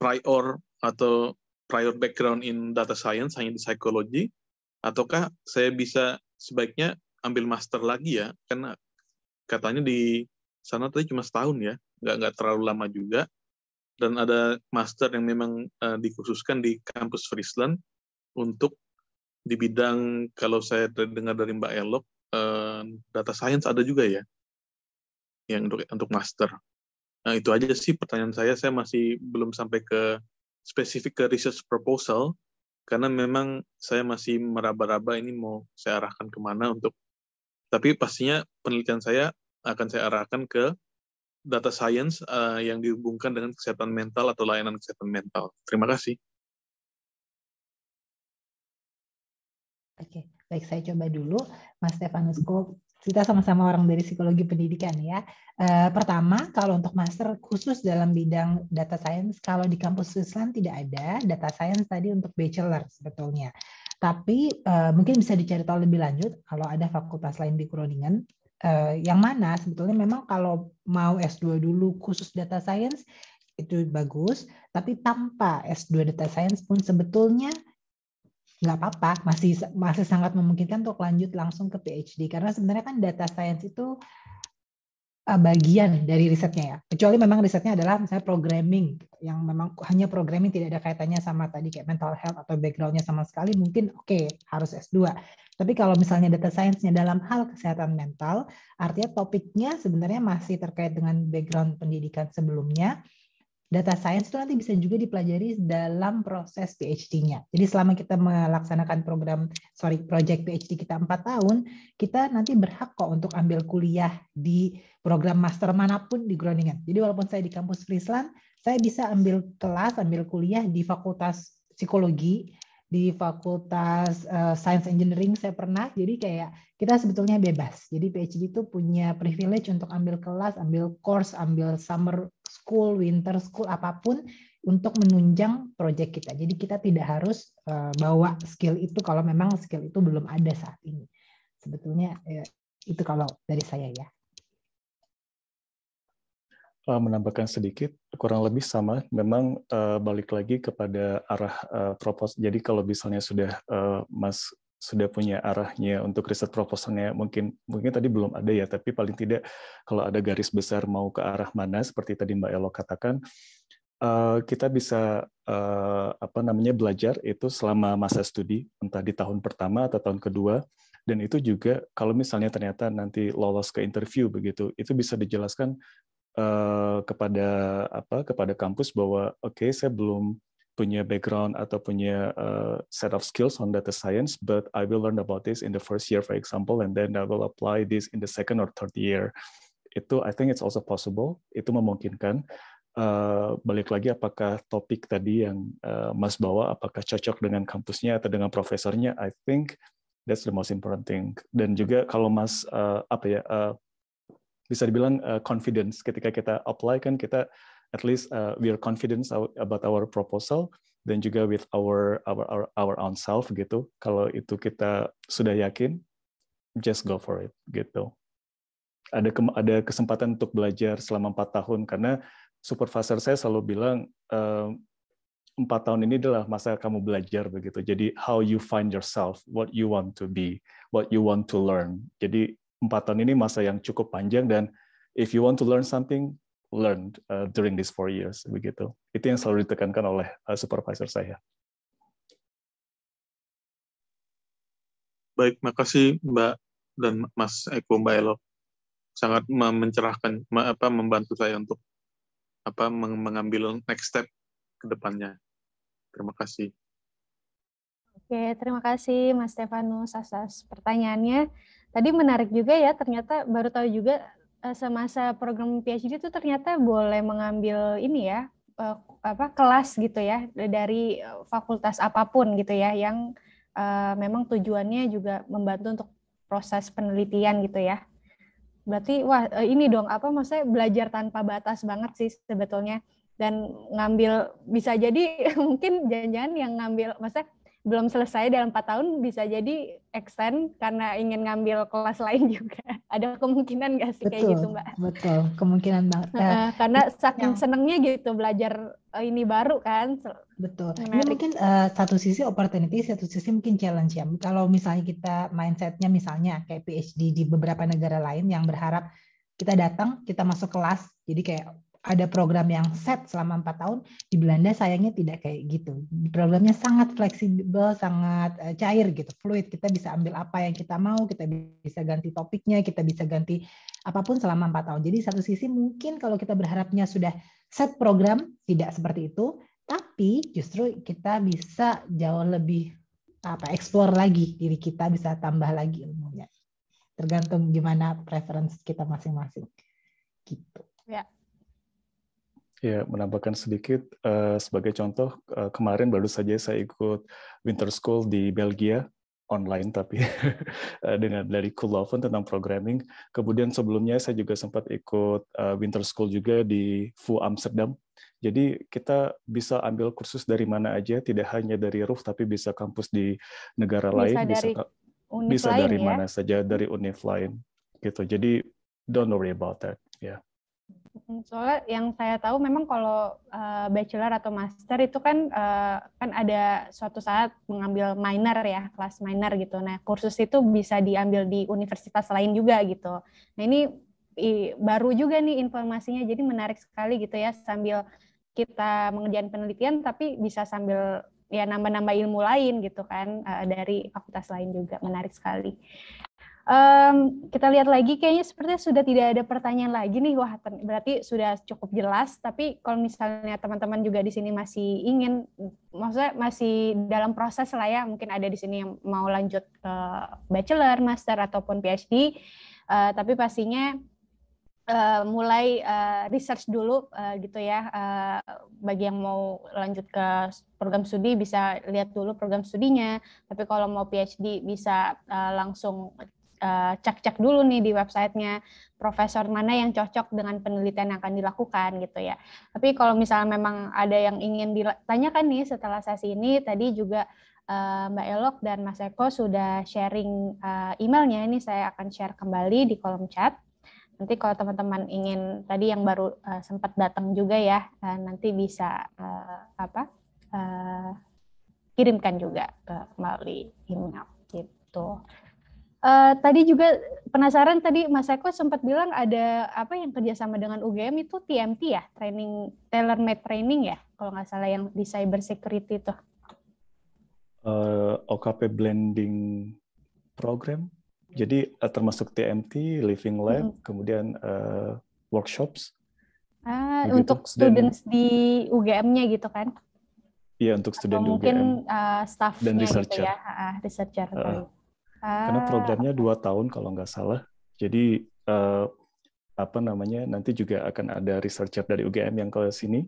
prior atau prior background in data science hanya di psikologi ataukah saya bisa sebaiknya ambil master lagi ya karena katanya di sana tadi cuma setahun ya nggak nggak terlalu lama juga dan ada master yang memang uh, dikhususkan di kampus Friesland untuk di bidang kalau saya dengar dari Mbak Elok data science ada juga ya yang untuk untuk master. Nah itu aja sih pertanyaan saya. Saya masih belum sampai ke spesifik ke research proposal karena memang saya masih meraba-raba ini mau saya arahkan kemana untuk. Tapi pastinya penelitian saya akan saya arahkan ke data science uh, yang dihubungkan dengan kesehatan mental atau layanan kesehatan mental. Terima kasih. Oke, okay. Baik, saya coba dulu, Mas Stefanus Kok, Kita sama-sama orang dari psikologi pendidikan ya. E, pertama, kalau untuk master khusus dalam bidang data science, kalau di kampus Swissland tidak ada data science tadi untuk bachelor sebetulnya. Tapi e, mungkin bisa dicari tahu lebih lanjut kalau ada fakultas lain di Groningen e, yang mana sebetulnya memang kalau mau S2 dulu khusus data science itu bagus, tapi tanpa S2 data science pun sebetulnya nggak apa-apa masih masih sangat memungkinkan untuk lanjut langsung ke PhD karena sebenarnya kan data science itu eh, bagian dari risetnya ya kecuali memang risetnya adalah misalnya programming yang memang hanya programming tidak ada kaitannya sama tadi kayak mental health atau backgroundnya sama sekali mungkin oke okay, harus S2 tapi kalau misalnya data science-nya dalam hal kesehatan mental artinya topiknya sebenarnya masih terkait dengan background pendidikan sebelumnya data science itu nanti bisa juga dipelajari dalam proses PhD-nya. Jadi selama kita melaksanakan program sorry project PhD kita empat tahun, kita nanti berhak kok untuk ambil kuliah di program master manapun di Groningen. Jadi walaupun saya di kampus Friesland, saya bisa ambil kelas, ambil kuliah di Fakultas Psikologi, di Fakultas uh, Science Engineering saya pernah. Jadi kayak kita sebetulnya bebas. Jadi PhD itu punya privilege untuk ambil kelas, ambil course, ambil summer school, winter school, apapun untuk menunjang proyek kita. Jadi kita tidak harus eh, bawa skill itu kalau memang skill itu belum ada saat ini. Sebetulnya eh, itu kalau dari saya ya. Eh, menambahkan sedikit, kurang lebih sama. Memang uh, balik lagi kepada arah uh, proposal. Jadi kalau misalnya sudah uh, Mas sudah punya arahnya untuk riset proposalnya mungkin mungkin tadi belum ada ya tapi paling tidak kalau ada garis besar mau ke arah mana seperti tadi Mbak Elo katakan eh, kita bisa eh, apa namanya belajar itu selama masa studi entah di tahun pertama atau tahun kedua dan itu juga kalau misalnya ternyata nanti lolos ke interview begitu itu bisa dijelaskan eh, kepada apa kepada kampus bahwa oke okay, saya belum punya background atau punya uh, set of skills on data science, but I will learn about this in the first year, for example, and then I will apply this in the second or third year. Itu I think it's also possible. Itu memungkinkan. Uh, balik lagi apakah topik tadi yang uh, Mas bawa apakah cocok dengan kampusnya atau dengan profesornya? I think that's the most important thing. Dan juga kalau Mas uh, apa ya uh, bisa dibilang uh, confidence ketika kita apply kan kita at least uh, we are confident about our proposal dan juga with our our our, our own self gitu. Kalau itu kita sudah yakin, just go for it gitu. Ada ke, ada kesempatan untuk belajar selama empat tahun karena supervisor saya selalu bilang eh, empat uh, tahun ini adalah masa kamu belajar begitu. Jadi how you find yourself, what you want to be, what you want to learn. Jadi empat tahun ini masa yang cukup panjang dan if you want to learn something, learned uh, during these four years begitu. Itu yang selalu ditekankan oleh uh, supervisor saya. Baik, makasih Mbak dan Mas Eko Mbak Elo. Sangat mencerahkan apa membantu saya untuk apa mengambil next step ke depannya. Terima kasih. Oke, terima kasih Mas Stefanus asas pertanyaannya. Tadi menarik juga ya, ternyata baru tahu juga Eh, semasa program PhD itu ternyata boleh mengambil ini ya eh, apa kelas gitu ya dari eh, fakultas apapun gitu ya yang memang tujuannya juga membantu untuk proses penelitian gitu ya. Berarti wah ini dong apa maksudnya belajar tanpa batas banget sih sebetulnya dan ngambil bisa jadi (laughs) mungkin jangan-jangan yang ngambil maksudnya belum selesai dalam 4 tahun bisa jadi extend karena ingin ngambil kelas lain juga. (laughs) Ada kemungkinan nggak sih betul, kayak gitu Mbak? Betul, kemungkinan banget. Uh, karena saking senengnya gitu belajar eh, ini baru kan. Betul. Ini mungkin uh, satu sisi opportunity, satu sisi mungkin challenge ya. Kalau misalnya kita mindsetnya misalnya kayak PhD di beberapa negara lain yang berharap kita datang, kita masuk kelas, jadi kayak ada program yang set selama empat tahun di Belanda sayangnya tidak kayak gitu programnya sangat fleksibel sangat eh, cair gitu fluid kita bisa ambil apa yang kita mau kita bisa ganti topiknya kita bisa ganti apapun selama empat tahun jadi satu sisi mungkin kalau kita berharapnya sudah set program tidak seperti itu tapi justru kita bisa jauh lebih apa explore lagi diri kita bisa tambah lagi ilmunya tergantung gimana preference kita masing-masing gitu ya Ya, menambahkan sedikit eh, sebagai contoh eh, kemarin baru saja saya ikut winter school di Belgia online tapi (laughs) eh, dengan dari Kulloven tentang programming. Kemudian sebelumnya saya juga sempat ikut winter school juga di VU Amsterdam. Jadi kita bisa ambil kursus dari mana aja, tidak hanya dari RUF tapi bisa kampus di negara bisa lain, dari bisa bisa dari ya? mana saja dari univ lain gitu. Jadi don't worry about that, ya. Yeah. Soalnya yang saya tahu memang kalau uh, bachelor atau master itu kan uh, kan ada suatu saat mengambil minor ya, kelas minor gitu. Nah, kursus itu bisa diambil di universitas lain juga gitu. Nah, ini i, baru juga nih informasinya. Jadi menarik sekali gitu ya sambil kita mengerjakan penelitian tapi bisa sambil ya nambah-nambah ilmu lain gitu kan uh, dari fakultas lain juga menarik sekali. Um, kita lihat lagi, kayaknya sepertinya sudah tidak ada pertanyaan lagi nih. Wah, berarti sudah cukup jelas. Tapi kalau misalnya teman-teman juga di sini masih ingin, maksudnya masih dalam proses lah ya, mungkin ada di sini yang mau lanjut ke bachelor, master ataupun PhD. Uh, eh, tapi pastinya uh, mulai uh, research dulu uh, gitu ya. Uh, bagi yang mau lanjut ke program studi bisa lihat dulu program studinya. Tapi kalau mau PhD bisa uh, langsung Eh, cek-cek uh, dulu nih di websitenya profesor mana yang cocok dengan penelitian yang akan dilakukan gitu ya. Tapi kalau misalnya memang ada yang ingin ditanyakan nih setelah sesi ini, tadi juga uh, Mbak Elok dan Mas Eko sudah sharing uh, emailnya, ini saya akan share kembali di kolom chat. Nanti kalau teman-teman ingin tadi yang baru uh, sempat datang juga ya, uh, nanti bisa uh, apa uh, kirimkan juga ke melalui email gitu. Uh, tadi juga penasaran tadi Mas Eko sempat bilang ada apa yang kerjasama dengan UGM itu TMT ya, training tailor made training ya, kalau nggak salah yang di cyber security itu. Uh, eh, OKP blending program, jadi uh, termasuk TMT, living lab, hmm. kemudian uh, workshops. Ah, untuk students Dan, di UGM-nya gitu kan? Iya untuk student Atau mungkin UGM. uh, staffnya gitu ya, uh, researcher. Uh, karena ah. programnya dua tahun kalau nggak salah. Jadi uh, apa namanya nanti juga akan ada researcher dari UGM yang ke sini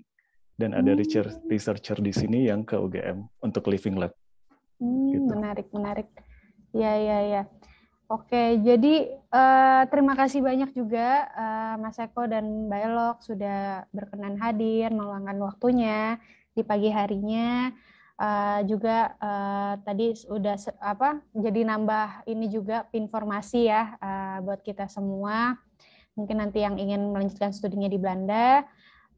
dan ada researcher hmm. researcher di sini yang ke UGM untuk Living Lab. Hmm, gitu. Menarik, menarik. Ya, ya, ya. Oke, jadi uh, terima kasih banyak juga uh, Mas Eko dan Mbak Elok sudah berkenan hadir meluangkan waktunya di pagi harinya uh, juga uh, tadi sudah apa jadi nambah ini juga informasi ya uh, buat kita semua mungkin nanti yang ingin melanjutkan studinya di Belanda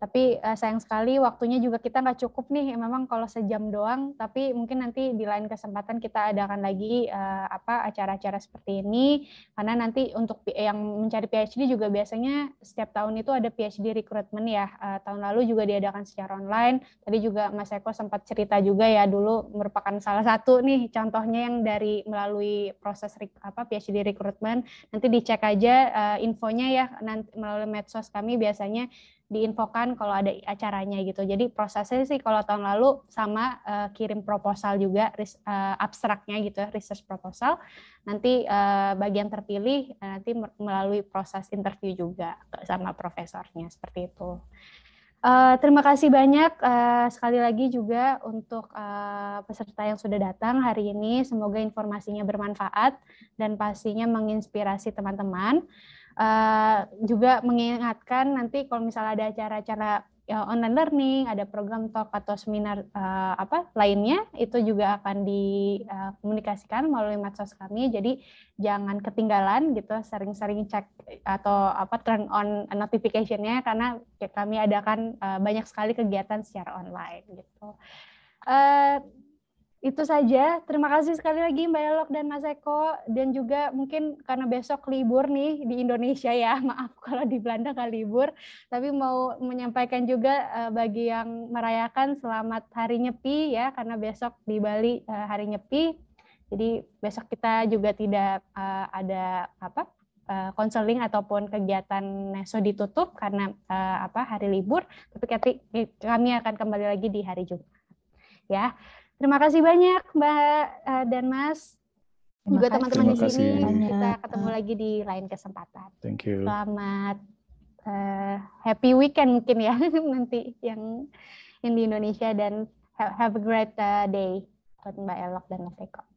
tapi uh, sayang sekali waktunya juga kita nggak cukup nih. Ya, memang kalau sejam doang, tapi mungkin nanti di lain kesempatan kita adakan lagi uh, apa acara-acara seperti ini. Karena nanti untuk yang mencari PhD juga biasanya setiap tahun itu ada PhD recruitment ya. Uh, tahun lalu juga diadakan secara online. Tadi juga Mas Eko sempat cerita juga ya dulu merupakan salah satu nih contohnya yang dari melalui proses apa PhD recruitment. Nanti dicek aja uh, infonya ya nanti melalui medsos kami biasanya diinfokan kalau ada acaranya gitu. Jadi prosesnya sih kalau tahun lalu sama uh, kirim proposal juga uh, abstraknya gitu, ya research proposal. Nanti uh, bagian terpilih uh, nanti melalui proses interview juga sama profesornya seperti itu. Uh, terima kasih banyak uh, sekali lagi juga untuk uh, peserta yang sudah datang hari ini. Semoga informasinya bermanfaat dan pastinya menginspirasi teman-teman. Uh, juga mengingatkan nanti kalau misalnya ada acara-acara ya, online learning, ada program talk atau seminar uh, apa lainnya itu juga akan dikomunikasikan eh, uh, melalui medsos kami. Jadi jangan ketinggalan gitu, sering-sering cek atau apa turn on notification karena ya, kami adakan uh, banyak sekali kegiatan secara online gitu. Uh, itu saja. Terima kasih sekali lagi Mbak Elok dan Mas Eko dan juga mungkin karena besok libur nih di Indonesia ya. (laughs) Maaf kalau di Belanda kan libur, tapi mau menyampaikan juga eh, bagi yang merayakan selamat Hari Nyepi ya karena besok di Bali eh, Hari Nyepi. Jadi besok kita juga tidak eh, ada apa? konseling ataupun kegiatan Neso ditutup karena apa hari libur, tapi kami akan kembali lagi di hari Jumat. Ya. Terima kasih banyak Mbak uh, dan Mas. Terima juga teman-teman di sini. Kasih. Kita ketemu lagi di lain kesempatan. Thank you. Selamat uh, happy weekend mungkin ya (laughs) nanti yang yang di Indonesia dan have, a great uh, day buat Mbak Elok dan Mas Eko.